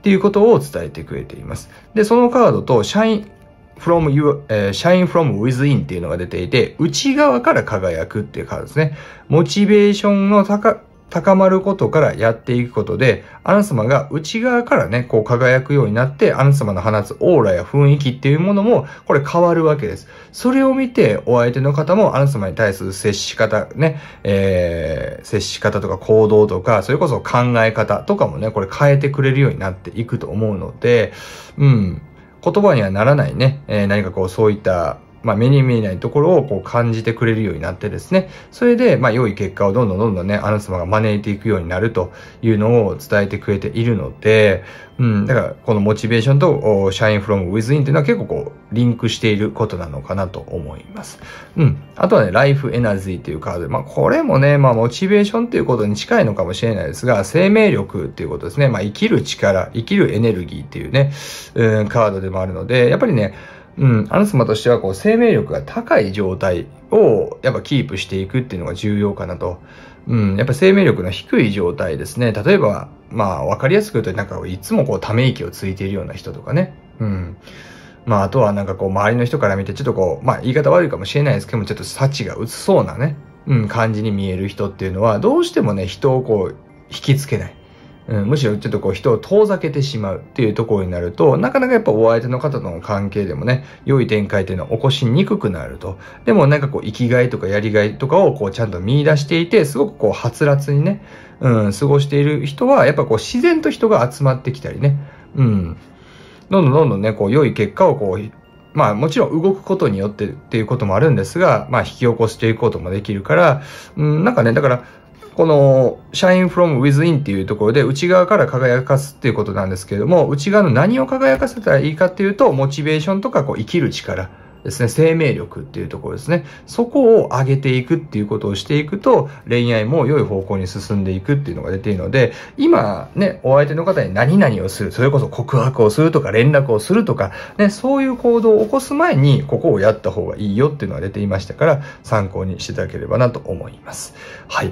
ていうことを伝えてくれています。で、そのカードと、シャイン from you,、え shine from within っていうのが出ていて、内側から輝くっていうカードですね。モチベーションの高、高まることからやっていくことで、アた様が内側からね、こう輝くようになって、アた様の放つオーラや雰囲気っていうものも、これ変わるわけです。それを見て、お相手の方もアた様に対する接し方、ね、えー、接し方とか行動とか、それこそ考え方とかもね、これ変えてくれるようになっていくと思うので、うん、言葉にはならないね、えー、何かこうそういったまあ、目に見えないところをこう感じてくれるようになってですね、それで、まあ、良い結果をどんどんどんどんね、あなた様が招いていくようになるというのを伝えてくれているので、うん、だから、このモチベーションと、シャインフロムウィズインっていうのは結構こう、リンクしていることなのかなと思います。うん。あとはね、ライフエナジーっていうカード。まあ、これもね、まあ、モチベーションっていうことに近いのかもしれないですが、生命力っていうことですね。まあ、生きる力、生きるエネルギーっていうね、うん、カードでもあるので、やっぱりね、うん、アナスマとしてはこう生命力が高い状態をやっぱキープしていくっていうのが重要かなと。うん、やっぱ生命力の低い状態ですね。例えば、まあ、わかりやすく言うと、なんか、いつもこう、ため息をついているような人とかね。うん。まあ、あとはなんかこう、周りの人から見て、ちょっとこう、まあ、言い方悪いかもしれないですけども、ちょっと幸がうつそうなね、うん、感じに見える人っていうのは、どうしてもね、人をこう、引きつけない。うん、むしろちょっとこう人を遠ざけてしまうっていうところになると、なかなかやっぱお相手の方との関係でもね、良い展開っていうのは起こしにくくなると。でもなんかこう生きがいとかやりがいとかをこうちゃんと見出していて、すごくこうはつらつにね、うん、過ごしている人は、やっぱこう自然と人が集まってきたりね、うん。どんどんどんどんね、こう良い結果をこう、まあもちろん動くことによってっていうこともあるんですが、まあ引き起こしていくこともできるから、うん、なんかね、だから、この shine from within っていうところで内側から輝かすっていうことなんですけれども、内側の何を輝かせたらいいかっていうと、モチベーションとかこう生きる力ですね、生命力っていうところですね。そこを上げていくっていうことをしていくと、恋愛も良い方向に進んでいくっていうのが出ているので、今ね、お相手の方に何々をする、それこそ告白をするとか連絡をするとか、ね、そういう行動を起こす前に、ここをやった方がいいよっていうのが出ていましたから、参考にしていただければなと思います。はい。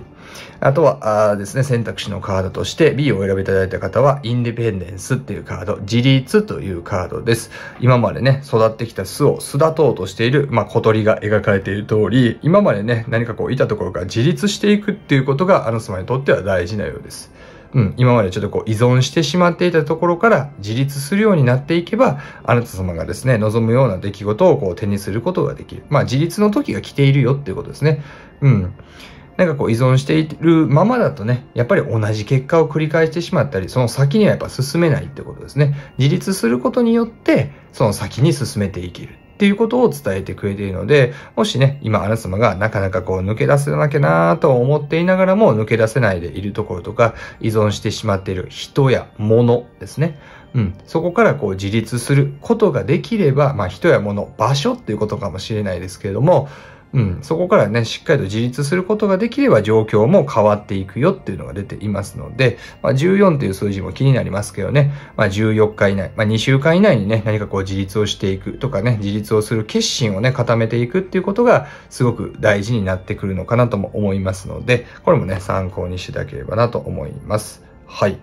あとはあですね、選択肢のカードとして B を選びいただいた方は、インディペンデンスっていうカード、自立というカードです。今までね、育ってきた巣を巣立とうとしている、まあ、小鳥が描かれている通り、今までね、何かこう、いたところから自立していくっていうことが、あの様にとっては大事なようです。うん、今までちょっとこう依存してしまっていたところから自立するようになっていけば、あなた様がですね、望むような出来事をこう手にすることができる。まあ自立の時が来ているよっていうことですね。うん。なんかこう依存しているままだとね、やっぱり同じ結果を繰り返してしまったり、その先にはやっぱ進めないってことですね。自立することによって、その先に進めていける。っていうことを伝えてくれているので、もしね、今あなた様がなかなかこう抜け出せなきゃなぁと思っていながらも抜け出せないでいるところとか、依存してしまっている人や物ですね。うん。そこからこう自立することができれば、まあ人や物、場所っていうことかもしれないですけれども、うん、そこからね、しっかりと自立することができれば状況も変わっていくよっていうのが出ていますので、まあ、14という数字も気になりますけどね、まあ、14日以内、まあ、2週間以内にね、何かこう自立をしていくとかね、自立をする決心をね、固めていくっていうことがすごく大事になってくるのかなとも思いますので、これもね、参考にしていただければなと思います。はい。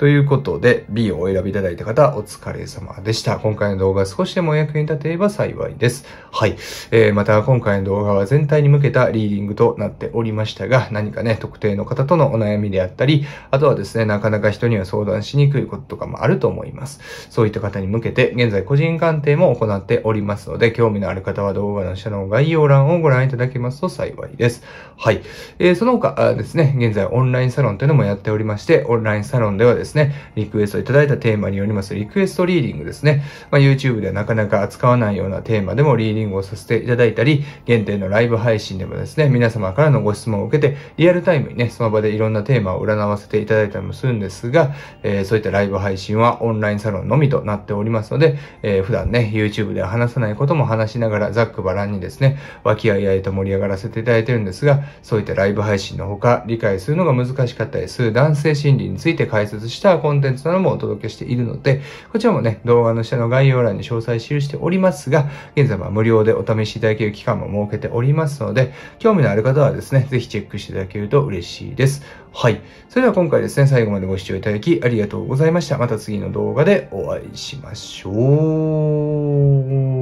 ということで、B をお選びいただいた方、お疲れ様でした。今回の動画少しでもお役に立てれば幸いです。はい。えー、また今回の動画は全体に向けたリーディングとなっておりましたが、何かね、特定の方とのお悩みであったり、あとはですね、なかなか人には相談しにくいこととかもあると思います。そういった方に向けて、現在個人鑑定も行っておりますので、興味のある方は動画の下の概要欄をご覧いただけますと幸いです。はい。えー、その他ですね、現在オンラインサロンというのもやっておりまして、オンラインサロンではですね、ですね、リクエストいただいたテーマによりますリクエストリーディングですね。まあ、YouTube ではなかなか扱わないようなテーマでもリーディングをさせていただいたり、限定のライブ配信でもですね、皆様からのご質問を受けて、リアルタイムにね、その場でいろんなテーマを占わせていただいたりもするんですが、えー、そういったライブ配信はオンラインサロンのみとなっておりますので、えー、普段ね、YouTube では話さないことも話しながら、ざっくばらんにですね、和気あいあいと盛り上がらせていただいてるんですが、そういったライブ配信のほか、理解するのが難しかったりする男性心理について解説してしたコンテンツなどもお届けしているので、こちらもね、動画の下の概要欄に詳細記しておりますが、現在は無料でお試しいただける期間も設けておりますので、興味のある方はですね、ぜひチェックしていただけると嬉しいです。はい。それでは今回ですね、最後までご視聴いただきありがとうございました。また次の動画でお会いしましょ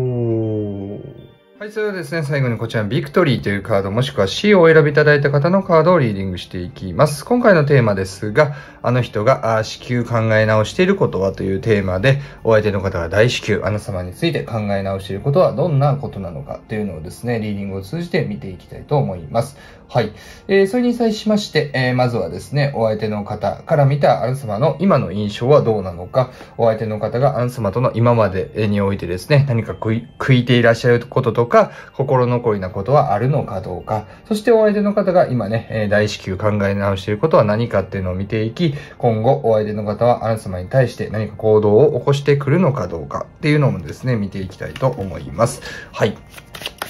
う。はい、それではですね、最後にこちら、ビクトリーというカード、もしくは C をお選びいただいた方のカードをリーディングしていきます。今回のテーマですが、あの人が子宮考え直していることはというテーマで、お相手の方が大死休、あなた様について考え直していることはどんなことなのかというのをですね、リーディングを通じて見ていきたいと思います。はい。えー、それに際しまして、えー、まずはですね、お相手の方から見たアルス様の今の印象はどうなのか、お相手の方がアンス様との今までにおいてですね、何か悔いていらっしゃることとか、心残りなことはあるのかどうか、そしてお相手の方が今ね、えー、大至急考え直していることは何かっていうのを見ていき、今後お相手の方はあなた様に対して何か行動を起こしてくるのかどうかっていうのもですね、見ていきたいと思います。はい。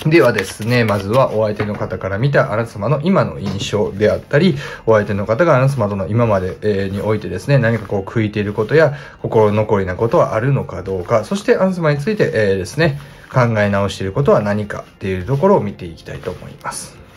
ではですね、まずはお相手の方から見たあなた様の今の印象であったり、お相手の方があなた様との今までにおいてですね、何かこう悔いていることや心残りなことはあるのかどうか、そしてあなた様について、えですね、考え直していることは何かっていうところを見ていきたいと思います。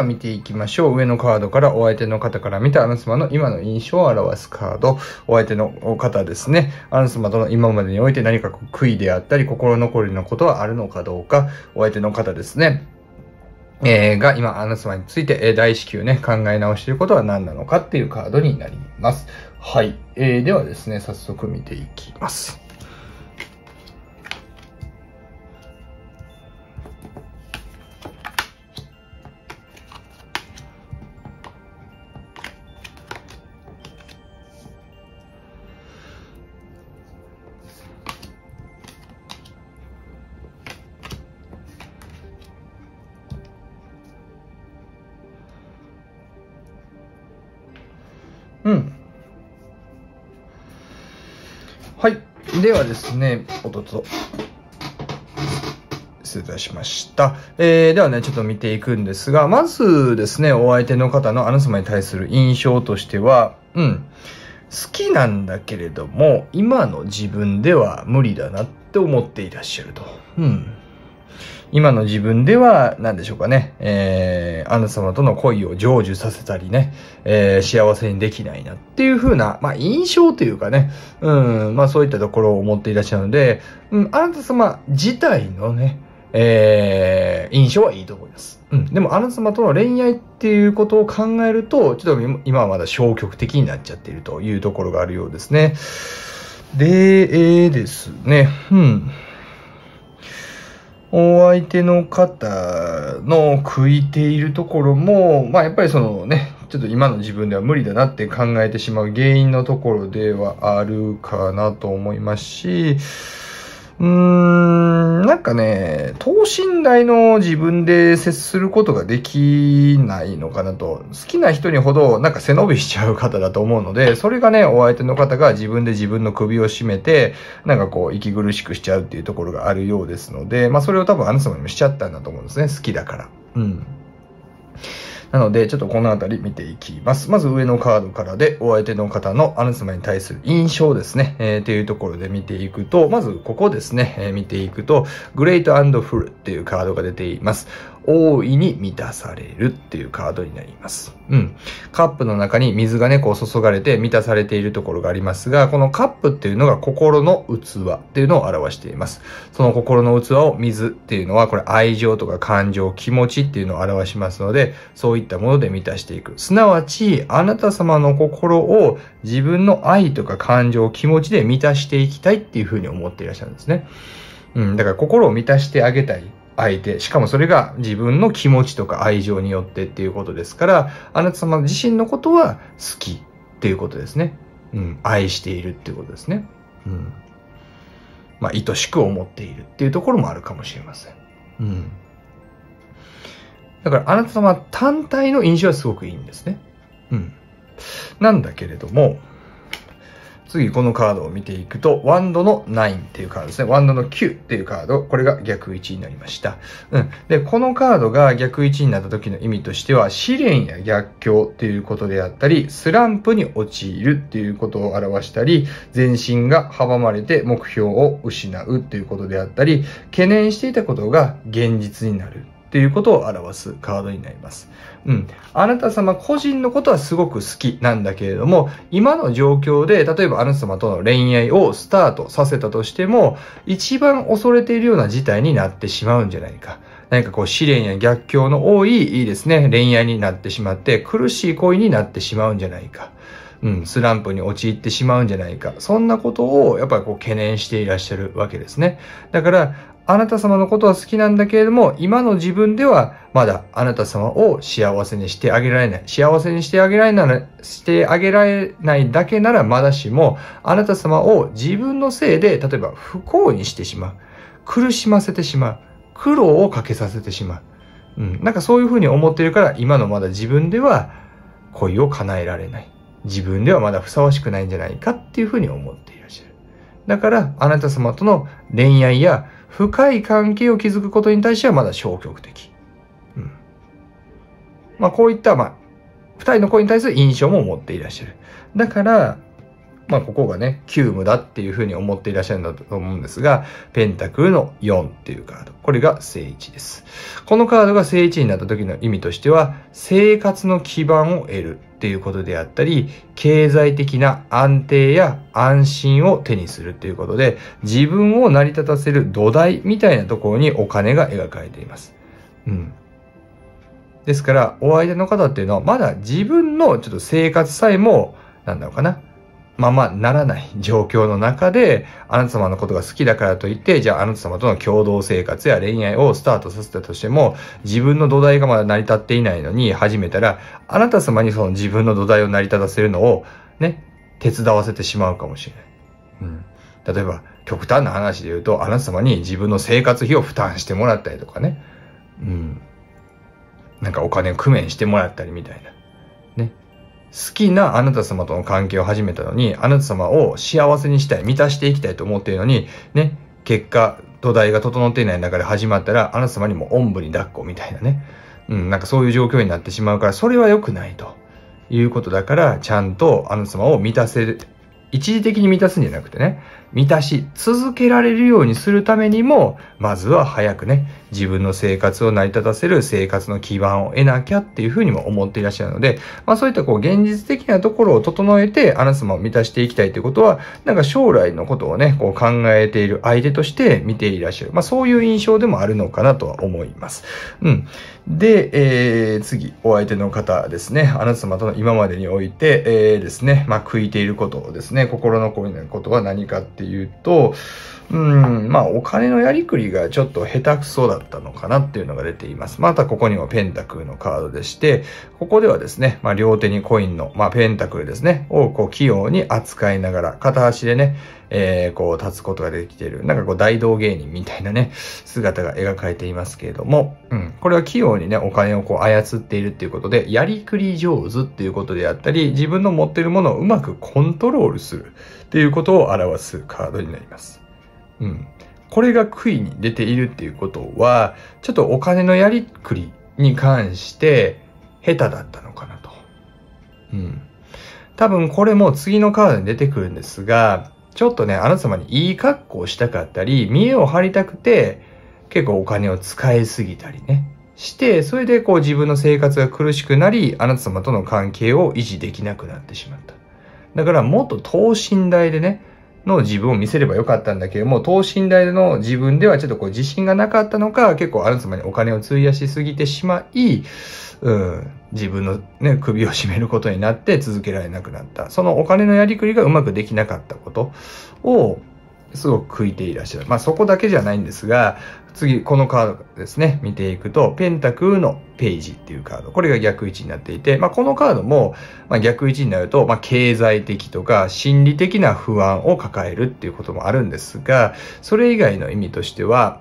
は見ていきましょう。上のカードからお相手の方から見たアナスマの今の印象を表すカード。お相手の方ですね。アナスマとの今までにおいて何か悔いであったり心残りのことはあるのかどうか。お相手の方ですね。えー、が今、アナスマについて、えー、大至急ね、考え直していることは何なのかっていうカードになります。はい。えー、ではですね、早速見ていきます。ではですね、おとと、失礼いたしました。えー、ではね、ちょっと見ていくんですが、まずですね、お相手の方のあなた様に対する印象としては、うん、好きなんだけれども、今の自分では無理だなって思っていらっしゃると。うん。今の自分では、何でしょうかね、えー、あなた様との恋を成就させたりね、えー、幸せにできないなっていう風な、まあ、印象というかね、うん、まあ、そういったところを持っていらっしゃるので、うん、あなた様自体のね、えー、印象はいいと思います。うん。でも、あなた様との恋愛っていうことを考えると、ちょっと今はまだ消極的になっちゃっているというところがあるようですね。で、えー、ですね。うん。お相手の方の食いているところも、まあやっぱりそのね、ちょっと今の自分では無理だなって考えてしまう原因のところではあるかなと思いますし、うーん、なんかね、等身大の自分で接することができないのかなと、好きな人にほどなんか背伸びしちゃう方だと思うので、それがね、お相手の方が自分で自分の首を絞めて、なんかこう、息苦しくしちゃうっていうところがあるようですので、まあそれを多分あなた様にもしちゃったんだと思うんですね、好きだから。うん。なので、ちょっとこのあたり見ていきます。まず上のカードからで、お相手の方のアルスマに対する印象ですね、えー、っていうところで見ていくと、まずここですね、えー、見ていくと、グレートフルっていうカードが出ています。大いに満たされるっていうカードになります。うん。カップの中に水がね、こう注がれて満たされているところがありますが、このカップっていうのが心の器っていうのを表しています。その心の器を水っていうのは、これ愛情とか感情、気持ちっていうのを表しますので、そういったもので満たしていく。すなわち、あなた様の心を自分の愛とか感情、気持ちで満たしていきたいっていうふうに思っていらっしゃるんですね。うん、だから心を満たしてあげたい。相手、しかもそれが自分の気持ちとか愛情によってっていうことですから、あなた様自身のことは好きっていうことですね。うん、愛しているっていうことですね。うん。まあ、愛しく思っているっていうところもあるかもしれません。うん。だからあなた様単体の印象はすごくいいんですね。うん。なんだけれども、次このカードを見ていくと、ワンドの9っていうカードですね。ワンドの9っていうカード、これが逆位置になりました。うん。で、このカードが逆位置になった時の意味としては、試練や逆境っていうことであったり、スランプに陥るっていうことを表したり、前進が阻まれて目標を失うっていうことであったり、懸念していたことが現実になるっていうことを表すカードになります。うん。あなた様個人のことはすごく好きなんだけれども、今の状況で、例えばあなた様との恋愛をスタートさせたとしても、一番恐れているような事態になってしまうんじゃないか。何かこう試練や逆境の多い、いいですね、恋愛になってしまって、苦しい恋になってしまうんじゃないか。うん、スランプに陥ってしまうんじゃないか。そんなことを、やっぱりこう懸念していらっしゃるわけですね。だから、あなた様のことは好きなんだけれども、今の自分ではまだあなた様を幸せにしてあげられない。幸せにしてあげられない、してあげられないだけならまだしも、あなた様を自分のせいで、例えば不幸にしてしまう。苦しませてしまう。苦労をかけさせてしまう。うん。なんかそういうふうに思ってるから、今のまだ自分では恋を叶えられない。自分ではまだふさわしくないんじゃないかっていうふうに思っていらっしゃる。だから、あなた様との恋愛や深い関係を築くことに対してはまだ消極的。うん。まあ、こういった、まあ、二人の声に対する印象も持っていらっしゃる。だから、まあ、ここがね、急務だっていうふうに思っていらっしゃるんだと思うんですが、ペンタクルの4っていうカード。これが正位置です。このカードが正位置になった時の意味としては、生活の基盤を得る。っていうことであったり、経済的な安定や安心を手にするっていうことで、自分を成り立たせる土台みたいなところにお金が描かれています。うん。ですから、お相手の方っていうのは、まだ自分のちょっと生活さえも、なんだろうかな、ままならない状況の中で、あなた様のことが好きだからといって、じゃああなた様との共同生活や恋愛をスタートさせたとしても、自分の土台がまだ成り立っていないのに始めたら、あなた様にその自分の土台を成り立たせるのを、ね、手伝わせてしまうかもしれない。うん。例えば、極端な話で言うと、あなた様に自分の生活費を負担してもらったりとかね。うん。なんかお金を工面してもらったりみたいな。好きなあなた様との関係を始めたのに、あなた様を幸せにしたい、満たしていきたいと思っているのに、ね、結果、土台が整っていない中で始まったら、あなた様にもおんぶに抱っこみたいなね。うん、なんかそういう状況になってしまうから、それは良くないということだから、ちゃんとあなた様を満たせる。一時的に満たすんじゃなくてね、満たし続けられるようにするためにも、まずは早くね、自分の生活を成り立たせる生活の基盤を得なきゃっていうふうにも思っていらっしゃるので、まあそういったこう現実的なところを整えて、あなた様を満たしていきたいということは、なんか将来のことをね、こう考えている相手として見ていらっしゃる。まあそういう印象でもあるのかなとは思います。うん。で、えー、次、お相手の方ですね。あなた様との今までにおいて、えー、ですね、まあ、悔いていることをですね、心の声のことは何かってっていうと、うん、まあお金のやりくりがちょっと下手くそだったのかなっていうのが出ています。またここにもペンタクルのカードでして、ここではですね、まあ両手にコインの、まあペンタクルですね、をこう器用に扱いながら、片足でね、えー、こう立つことができている、なんかこう大道芸人みたいなね、姿が描かれていますけれども、うん、これは器用にね、お金をこう操っているっていうことで、やりくり上手っていうことであったり、自分の持ってるものをうまくコントロールする。っていうことを表すカードになります。うん。これが悔いに出ているっていうことは、ちょっとお金のやりくりに関して下手だったのかなと。うん。多分これも次のカードに出てくるんですが、ちょっとね、あなた様にいい格好をしたかったり、見栄を張りたくて、結構お金を使いすぎたりね。して、それでこう自分の生活が苦しくなり、あなた様との関係を維持できなくなってしまった。だからもっと等身大でね、の自分を見せればよかったんだけども、等身大の自分ではちょっとこう自信がなかったのか、結構あるまにお金を費やしすぎてしまい、うん、自分のね、首を絞めることになって続けられなくなった。そのお金のやりくりがうまくできなかったことを、すごく悔いていらっしゃる。まあそこだけじゃないんですが、次、このカードですね、見ていくと、ペンタクーのページっていうカード。これが逆位置になっていて、まあ、このカードも、まあ、逆位置になると、まあ、経済的とか心理的な不安を抱えるっていうこともあるんですが、それ以外の意味としては、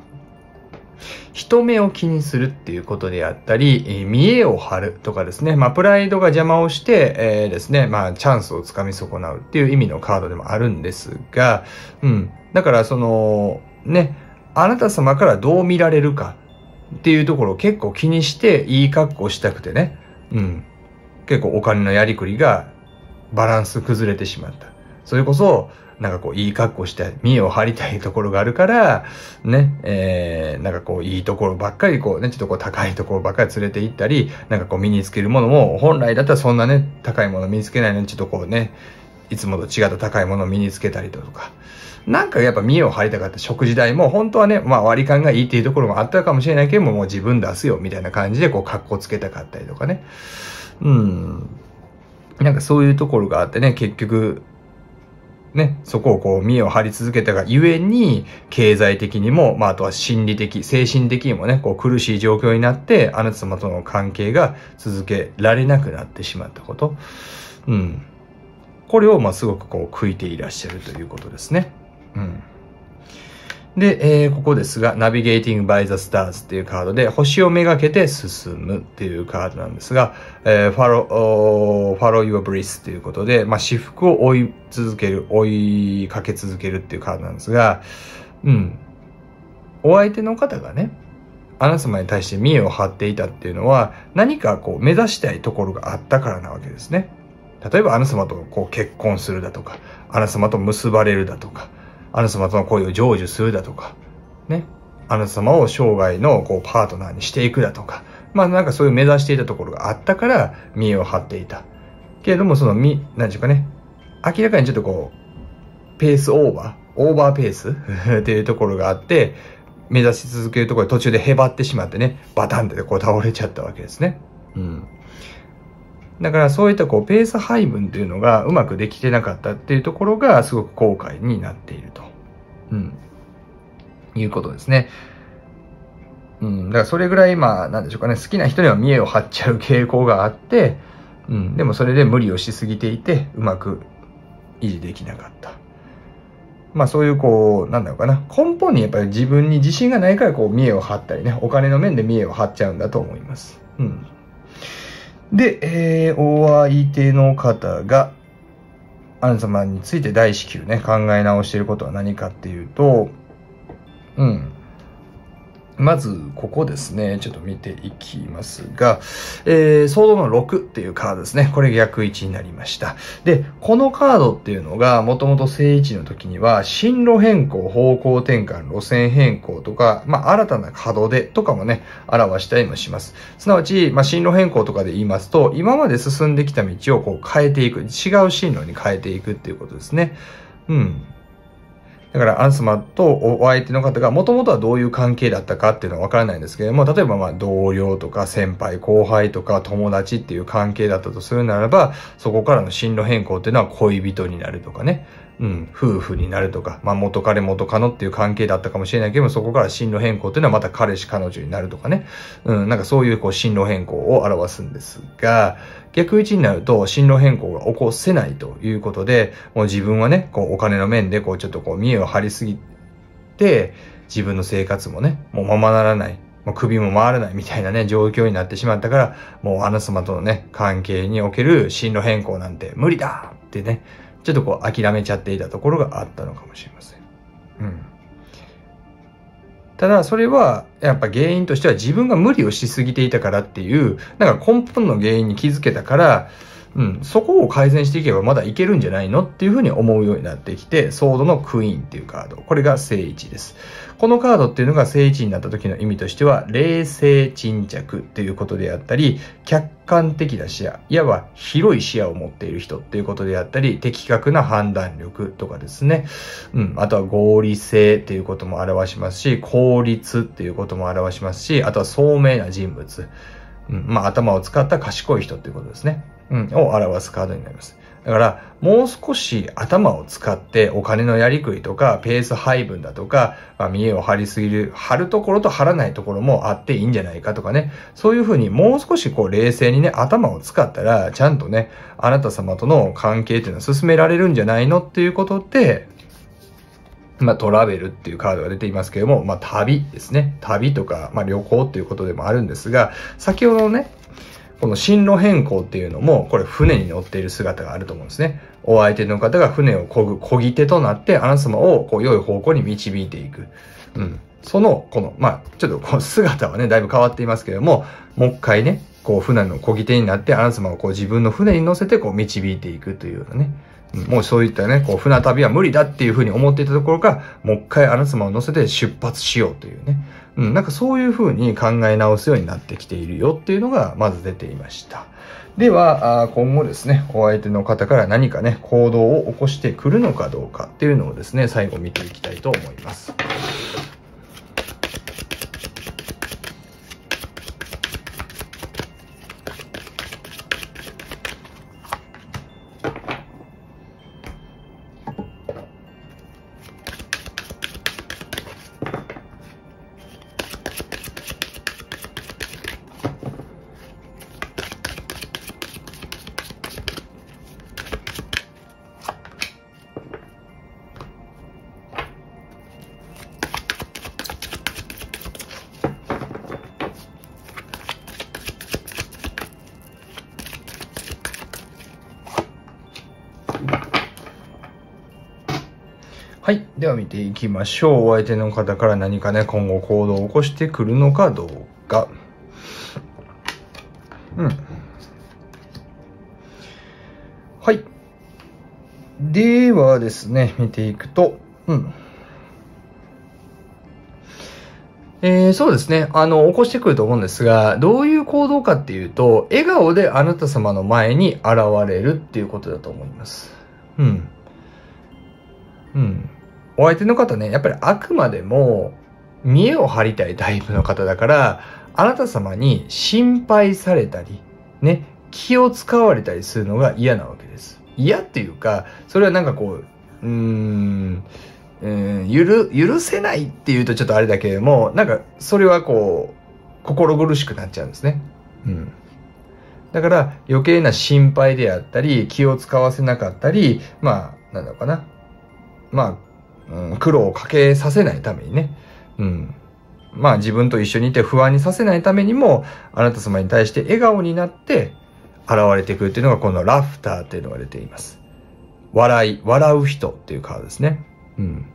人目を気にするっていうことであったり、えー、見栄を張るとかですね、まあ、プライドが邪魔をして、えー、ですね、まあ、チャンスをつかみ損なうっていう意味のカードでもあるんですが、うん。だから、その、ね、あなた様からどう見られるかっていうところを結構気にしていい格好したくてね、うん。結構お金のやりくりがバランス崩れてしまった。それこそ、なんかこう、いい格好して、見栄を張りたいところがあるから、ね、えー、なんかこう、いいところばっかり、こうね、ちょっとこう、高いところばっかり連れて行ったり、なんかこう、身につけるものも、本来だったらそんなね、高いもの身につけないのに、ちょっとこうね、いつもと違った高いものを身につけたりとか、なんかやっぱ見栄を張りたかった食事代も、本当はね、まあ割り勘がいいっていうところもあったかもしれないけども、もう自分出すよ、みたいな感じで、こう、格好つけたかったりとかね。うん。なんかそういうところがあってね、結局、ね、そこをこう、見栄を張り続けたがゆえに、経済的にも、まあ、あとは心理的、精神的にもね、こう、苦しい状況になって、あなた様との関係が続けられなくなってしまったこと。うん。これを、ますごくこう、悔いていらっしゃるということですね。うんで、えー、ここですが、ナビゲーティングバイザスターズっていうカードで、星をめがけて進むっていうカードなんですが、えー、ファロ、ファロー・ユア・ブリスていうことで、まあ、私服を追い続ける、追いかけ続けるっていうカードなんですが、うん。お相手の方がね、あなた様に対して見栄を張っていたっていうのは、何かこう、目指したいところがあったからなわけですね。例えば、あなた様とこう結婚するだとか、あなた様と結ばれるだとか、あなた様との恋を成就するだとか、ね、あなた様を生涯のこうパートナーにしていくだとか、まあなんかそういう目指していたところがあったから、見栄を張っていた。けれども、そのみ、なんていうかね、明らかにちょっとこう、ペースオーバー、オーバーペース っていうところがあって、目指し続けるところで途中でへばってしまってね、バタンってこう倒れちゃったわけですね。うん。だからそういったこうペース配分っていうのがうまくできてなかったっていうところがすごく後悔になっていると。うん。いうことですね。うん。だからそれぐらいあ、なんでしょうかね、好きな人には見栄を張っちゃう傾向があって、うん。でもそれで無理をしすぎていて、うまく維持できなかった。まあそういうこう、なんだろうかな。根本にやっぱり自分に自信がないからこう見栄を張ったりね、お金の面で見栄を張っちゃうんだと思います。うん。で、えー、お相手の方が、アン様について大至急ね、考え直していることは何かっていうと、うん、まずここですね、ちょっと見ていきますが、えー、ソードの6っていうカードですね。これ逆位置になりました。で、このカードっていうのが、もともと正位置の時には、進路変更、方向転換、路線変更とか、まあ、新たな角でとかもね、表したりもします。すなわち、まあ、進路変更とかで言いますと、今まで進んできた道をこう変えていく、違う進路に変えていくっていうことですね。うん。だからアンスマとお相手の方がもともとはどういう関係だったかっていうのはわからないんですけれども、例えばまあ同僚とか先輩後輩とか友達っていう関係だったとするならば、そこからの進路変更っていうのは恋人になるとかね、うん、夫婦になるとか、まあ元彼元彼のっていう関係だったかもしれないけども、そこから進路変更っていうのはまた彼氏彼女になるとかね、うん、なんかそういうこう進路変更を表すんですが、逆位置になると進路変更が起こせないということで、もう自分はね、こうお金の面でこうちょっとこう見栄を張りすぎて、自分の生活もね、もうままならない。もう首も回らないみたいなね、状況になってしまったから、もうあな様とのね、関係における進路変更なんて無理だってね、ちょっとこう諦めちゃっていたところがあったのかもしれません。うん。ただそれはやっぱ原因としては自分が無理をしすぎていたからっていうなんか根本の原因に気づけたからうん、そこを改善していけばまだいけるんじゃないのっていうふうに思うようになってきて、ソードのクイーンっていうカード。これが正位置です。このカードっていうのが正位置になった時の意味としては、冷静沈着っていうことであったり、客観的な視野、いわば広い視野を持っている人っていうことであったり、的確な判断力とかですね。うん、あとは合理性っていうことも表しますし、効率っていうことも表しますし、あとは聡明な人物。うん、まあ頭を使った賢い人っていうことですね。うん、を表すカードになります。だから、もう少し頭を使ってお金のやりくりとか、ペース配分だとか、まあ、見栄を張りすぎる、張るところと張らないところもあっていいんじゃないかとかね。そういうふうにもう少しこう冷静にね、頭を使ったら、ちゃんとね、あなた様との関係っていうのは進められるんじゃないのっていうことで、まあ、トラベルっていうカードが出ていますけれども、まあ、旅ですね。旅とか、まあ、旅行っていうことでもあるんですが、先ほどのね、この進路変更っていうのも、これ船に乗っている姿があると思うんですね。お相手の方が船を漕ぐ、漕ぎ手となって、あなた様をこう良い方向に導いていく。うん。その、この、まあ、ちょっとこう姿はね、だいぶ変わっていますけれども、もう一回ね、こう船の漕ぎ手になって、あなた様をこう自分の船に乗せてこう導いていくというようなね。もうそういったね、こう船旅は無理だっていうふうに思っていたところから、もう一回あなた様を乗せて出発しようというね。うん、なんかそういうふうに考え直すようになってきているよっていうのがまず出ていました。では、今後ですね、お相手の方から何かね、行動を起こしてくるのかどうかっていうのをですね、最後見ていきたいと思います。いきましょう。お相手の方から何かね、今後行動を起こしてくるのかどうか。うん。はい。ではですね、見ていくと、うん。えー、そうですね。あの、起こしてくると思うんですが、どういう行動かっていうと、笑顔であなた様の前に現れるっていうことだと思います。うん。うん。お相手の方ね、やっぱりあくまでも、見栄を張りたいタイプの方だから、あなた様に心配されたり、ね、気を使われたりするのが嫌なわけです。嫌っていうか、それはなんかこう、うーん、うん許、許せないっていうとちょっとあれだけれども、なんか、それはこう、心苦しくなっちゃうんですね。うん。だから、余計な心配であったり、気を使わせなかったり、まあ、なんだろうかな。まあ、うん、苦労をかけさせないためにね、うん、まあ自分と一緒にいて不安にさせないためにも、あなた様に対して笑顔になって現れてくるっていうのがこのラフターっていうのが出ています。笑い、笑う人っていうカードですね。うん。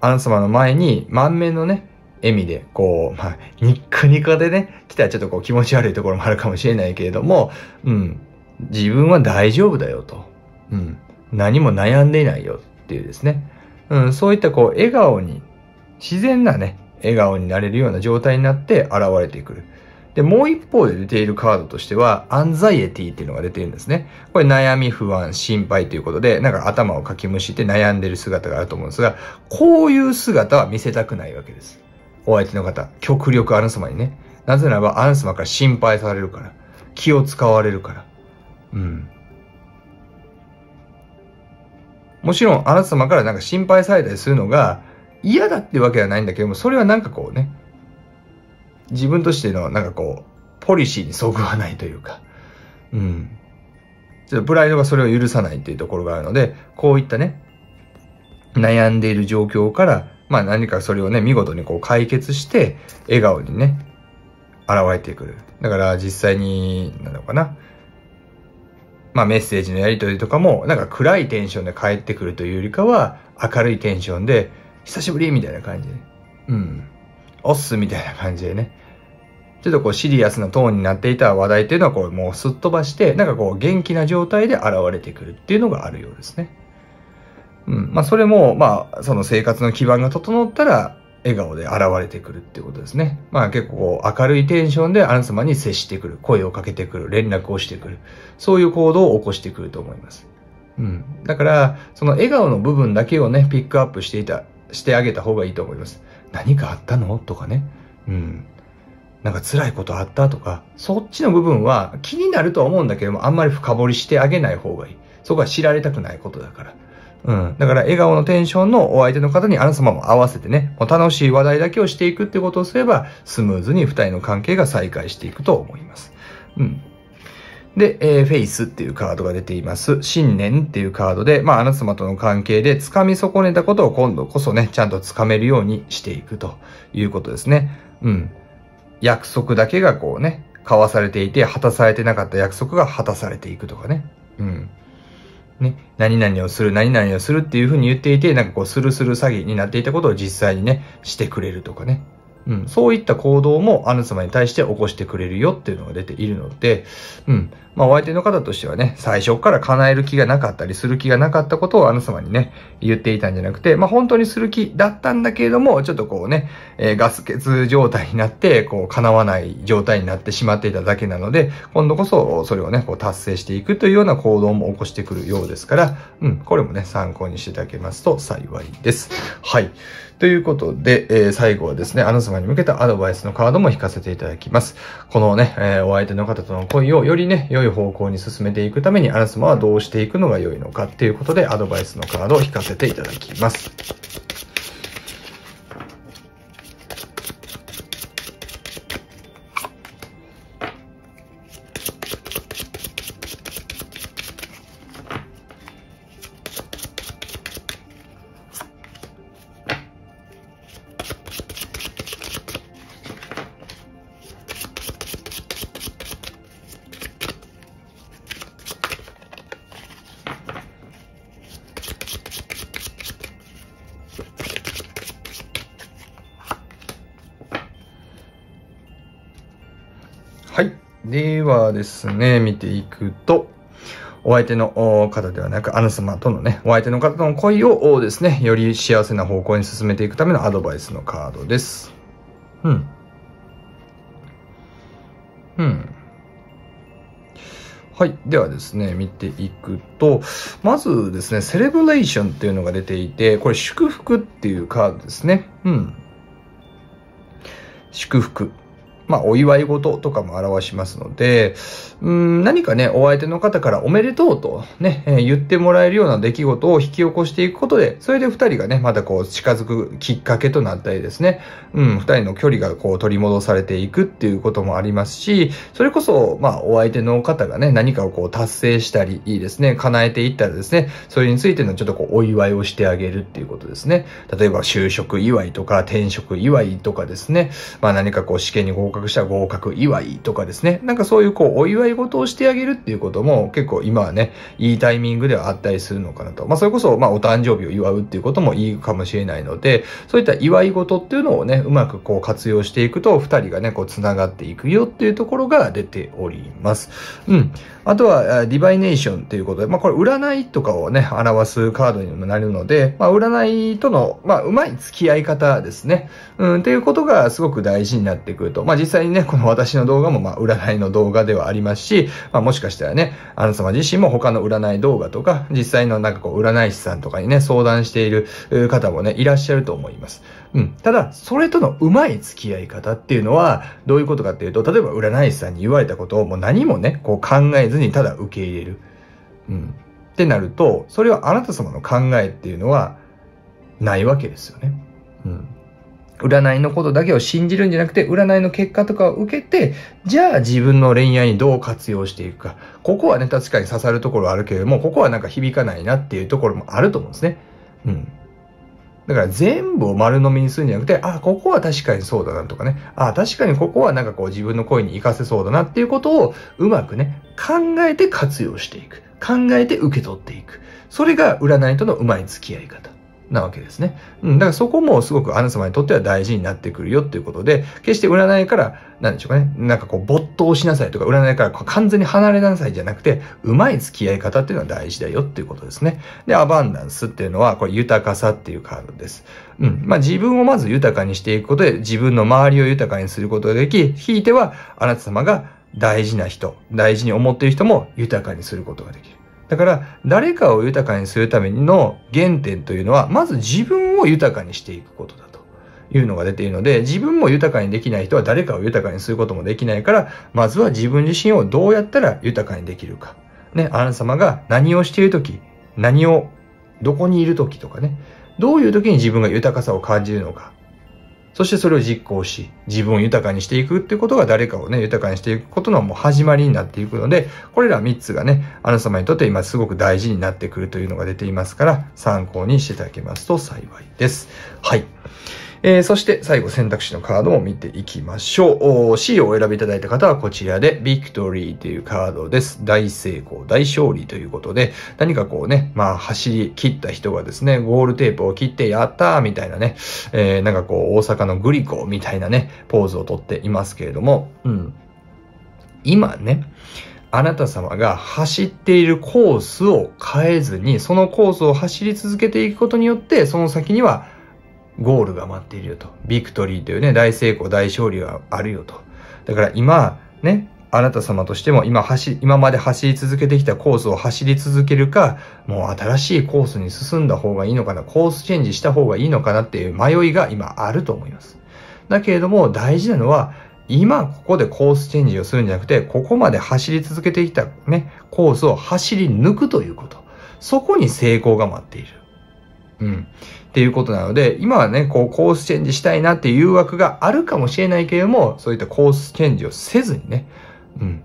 あなた様の前に満面のね、笑みで、こう、まあ、ニッカニカでね、来たらちょっとこう気持ち悪いところもあるかもしれないけれども、うん。自分は大丈夫だよと。うん。何も悩んでいないよっていうですね。うん、そういったこう、笑顔に、自然なね、笑顔になれるような状態になって現れてくる。で、もう一方で出ているカードとしては、アンザイエティっていうのが出てるんですね。これ悩み、不安、心配ということで、なんか頭をかきむしって悩んでる姿があると思うんですが、こういう姿は見せたくないわけです。お相手の方、極力アナ様にね。なぜならば、アナ様から心配されるから、気を使われるから。うん。もちろんあなた様からなんか心配されたりするのが嫌だってわけではないんだけども、それはなんかこうね、自分としてのなんかこう、ポリシーにそぐわないというか、うん。ちょっとプライドがそれを許さないっていうところがあるので、こういったね、悩んでいる状況から、まあ何かそれをね、見事にこう解決して、笑顔にね、現れてくる。だから実際に、なのかな、まあ、メッセージのやり取りとかも、なんか暗いテンションで帰ってくるというよりかは、明るいテンションで、久しぶりみたいな感じで。うん。おっすみたいな感じでね。ちょっとこうシリアスなトーンになっていた話題っていうのはこうもうすっ飛ばして、なんかこう元気な状態で現れてくるっていうのがあるようですね。うん。まあそれも、まあその生活の基盤が整ったら、笑顔で現れてくるっていうことですね。まあ結構明るいテンションであなた様に接してくる、声をかけてくる、連絡をしてくる、そういう行動を起こしてくると思います。うん。だから、その笑顔の部分だけをね、ピックアップしていた、してあげた方がいいと思います。何かあったのとかね。うん。なんか辛いことあったとか、そっちの部分は気になるとは思うんだけども、あんまり深掘りしてあげない方がいい。そこは知られたくないことだから。うん。だから笑顔のテンションのお相手の方にあなた様も合わせてね、もう楽しい話題だけをしていくってことをすれば、スムーズに二人の関係が再開していくと思います。うん。で、えー、フェイスっていうカードが出ています。信念っていうカードで、まあ、あなた様との関係で掴み損ねたことを今度こそね、ちゃんと掴めるようにしていくということですね。うん。約束だけがこうね、交わされていて、果たされてなかった約束が果たされていくとかね。うん。ね、何々をする、何々をするっていうふうに言っていて、なんかこう、スルスル詐欺になっていたことを実際にね、してくれるとかね。うん、そういった行動もあなた様に対して起こしてくれるよっていうのが出ているので、うん。まあ、お相手の方としてはね、最初から叶える気がなかったり、する気がなかったことをあなた様にね、言っていたんじゃなくて、まあ、本当にする気だったんだけれども、ちょっとこうね、えー、ガス欠状態になって、こう、叶わない状態になってしまっていただけなので、今度こそ、それをね、こう、達成していくというような行動も起こしてくるようですから、うん、これもね、参考にしていただけますと幸いです。はい。ということで、えー、最後はですね、あなた様に向けたアドバイスのカードも引かせていただきます。このね、えー、お相手の方との恋をよりね、良い方向に進めていくために、あなた様はどうしていくのが良いのかっていうことで、アドバイスのカードを引かせていただきます。ですね、見ていくと、お相手の方ではなく、アヌ様とのね、お相手の方との恋をですね、より幸せな方向に進めていくためのアドバイスのカードです。うん。うん。はい。ではですね、見ていくと、まずですね、セレブレーションっていうのが出ていて、これ祝福っていうカードですね。うん。祝福。まあ、お祝い事とかも表しますので、うん、何かね、お相手の方からおめでとうとね、えー、言ってもらえるような出来事を引き起こしていくことで、それで二人がね、またこう近づくきっかけとなったりですね、うん、二人の距離がこう取り戻されていくっていうこともありますし、それこそ、まあ、お相手の方がね、何かをこう達成したり、いいですね、叶えていったらですね、それについてのちょっとこうお祝いをしてあげるっていうことですね。例えば就職祝いとか転職祝いとかですね、まあ何かこう試験に合格した合格祝いとかですね、なんかそういうこうお祝い事をしてあげるっていうことも結構今はね、いいタイミングではあったりするのかなと。まあ、それこそ、まあ、お誕生日を祝うっていうこともいいかもしれないので、そういった祝い事っていうのをね、うまくこう活用していくと、二人がね、こう繋がっていくよっていうところが出ております。うん。あとは、ディバイネーションっていうことで、まあ、これ占いとかをね、表すカードにもなるので、まあ、占いとの、まあ、うまい付き合い方ですね。うん、っていうことがすごく大事になってくると。まあ、実際にね、この私の動画も、まあ、占いの動画ではありましし、まあ、もしかしたらね、あなた様自身も他の占い動画とか、実際のなんかこう、占い師さんとかにね、相談している方もね、いらっしゃると思います。うん。ただ、それとのうまい付き合い方っていうのは、どういうことかっていうと、例えば占い師さんに言われたことをもう何もね、こう考えずにただ受け入れる。うん。ってなると、それはあなた様の考えっていうのは、ないわけですよね。うん。占いのことだけを信じるんじゃなくて、占いの結果とかを受けて、じゃあ自分の恋愛にどう活用していくか。ここはね、確かに刺さるところはあるけれども、ここはなんか響かないなっていうところもあると思うんですね。うん。だから全部を丸飲みにするんじゃなくて、あ、ここは確かにそうだなとかね、あ、確かにここはなんかこう自分の恋に活かせそうだなっていうことをうまくね、考えて活用していく。考えて受け取っていく。それが占いとのうまい付き合い方。なわけですね。うん。だからそこもすごくあなた様にとっては大事になってくるよっていうことで、決して占いから、なんでしょうかね。なんかこう、没頭しなさいとか、占いから完全に離れなさいじゃなくて、うまい付き合い方っていうのは大事だよっていうことですね。で、アバンダンスっていうのは、これ豊かさっていうカードです。うん。まあ自分をまず豊かにしていくことで、自分の周りを豊かにすることができ、ひいては、あなた様が大事な人、大事に思っている人も豊かにすることができる。だから誰かを豊かにするための原点というのはまず自分を豊かにしていくことだというのが出ているので自分も豊かにできない人は誰かを豊かにすることもできないからまずは自分自身をどうやったら豊かにできるか。ね、あなた様が何をしている時何をどこにいる時とかねどういう時に自分が豊かさを感じるのかそしてそれを実行し、自分を豊かにしていくっていうことが誰かをね、豊かにしていくことのもう始まりになっていくので、これら3つがね、あなた様にとって今すごく大事になってくるというのが出ていますから、参考にしていただけますと幸いです。はい。えー、そして最後選択肢のカードも見ていきましょう。C をお選びいただいた方はこちらで、ビクトリーというカードです。大成功、大勝利ということで、何かこうね、まあ走り切った人がですね、ゴールテープを切ってやったーみたいなね、えー、なんかこう大阪のグリコみたいなね、ポーズをとっていますけれども、うん。今ね、あなた様が走っているコースを変えずに、そのコースを走り続けていくことによって、その先にはゴールが待っているよと。ビクトリーというね、大成功、大勝利があるよと。だから今、ね、あなた様としても今走、今まで走り続けてきたコースを走り続けるか、もう新しいコースに進んだ方がいいのかな、コースチェンジした方がいいのかなっていう迷いが今あると思います。だけれども大事なのは、今ここでコースチェンジをするんじゃなくて、ここまで走り続けてきたね、コースを走り抜くということ。そこに成功が待っている。うん。っていうことなので、今はね、こうコースチェンジしたいなっていう誘惑があるかもしれないけれども、そういったコースチェンジをせずにね、うん。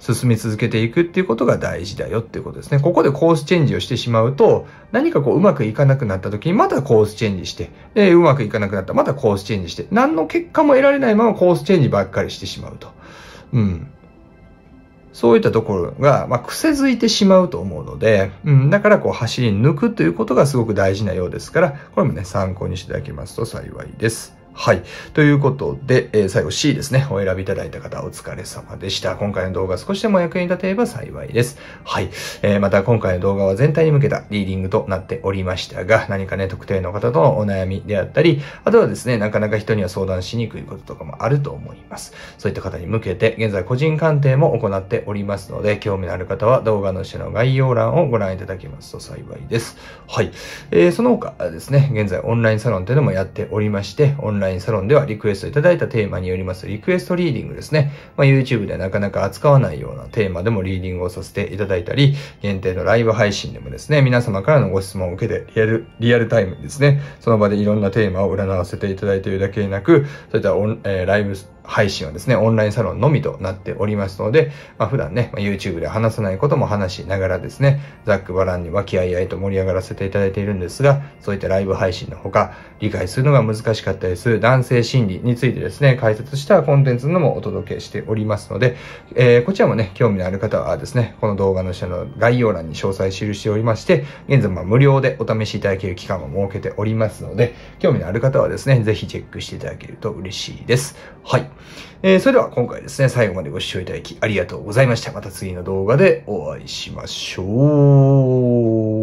進み続けていくっていうことが大事だよっていうことですね。ここでコースチェンジをしてしまうと、何かこううまくいかなくなった時にまたコースチェンジして、で、うまくいかなくなったまたコースチェンジして、何の結果も得られないままコースチェンジばっかりしてしまうと。うん。そういったところが、まあ、癖づいてしまうと思うので、うん、だからこう走り抜くということがすごく大事なようですから、これもね、参考にしていただけますと幸いです。はい。ということで、えー、最後 C ですね。お選びいただいた方お疲れ様でした。今回の動画少しでも役に立てれば幸いです。はい。えー、また今回の動画は全体に向けたリーディングとなっておりましたが、何かね、特定の方とのお悩みであったり、あとはですね、なかなか人には相談しにくいこととかもあると思います。そういった方に向けて、現在個人鑑定も行っておりますので、興味のある方は動画の下の概要欄をご覧いただけますと幸いです。はい。えー、その他ですね、現在オンラインサロンというのもやっておりまして、オンラインンラインサロンではリクエストいただいたテーマによりますリクエストリーディングですね。まあ、YouTube でなかなか扱わないようなテーマでもリーディングをさせていただいたり、限定のライブ配信でもですね、皆様からのご質問を受けてリアル、リアルタイムにですね、その場でいろんなテーマを占わせていただいているだけでなく、そういったオン、えー、ライブ配信はですね、オンラインサロンのみとなっておりますので、まあ、普段ね、ま YouTube で話さないことも話しながらですね、ざっくばらんに和気あいあいと盛り上がらせていただいているんですが、そういったライブ配信のほか、理解するのが難しかったりする男性心理についてですね、解説したコンテンツのもお届けしておりますので、えー、こちらもね、興味のある方はですね、この動画の下の概要欄に詳細記しておりまして、現在ま無料でお試しいただける期間も設けておりますので、興味のある方はですね、ぜひチェックしていただけると嬉しいです。はい。えー、それでは今回ですね、最後までご視聴いただきありがとうございました。また次の動画でお会いしましょう。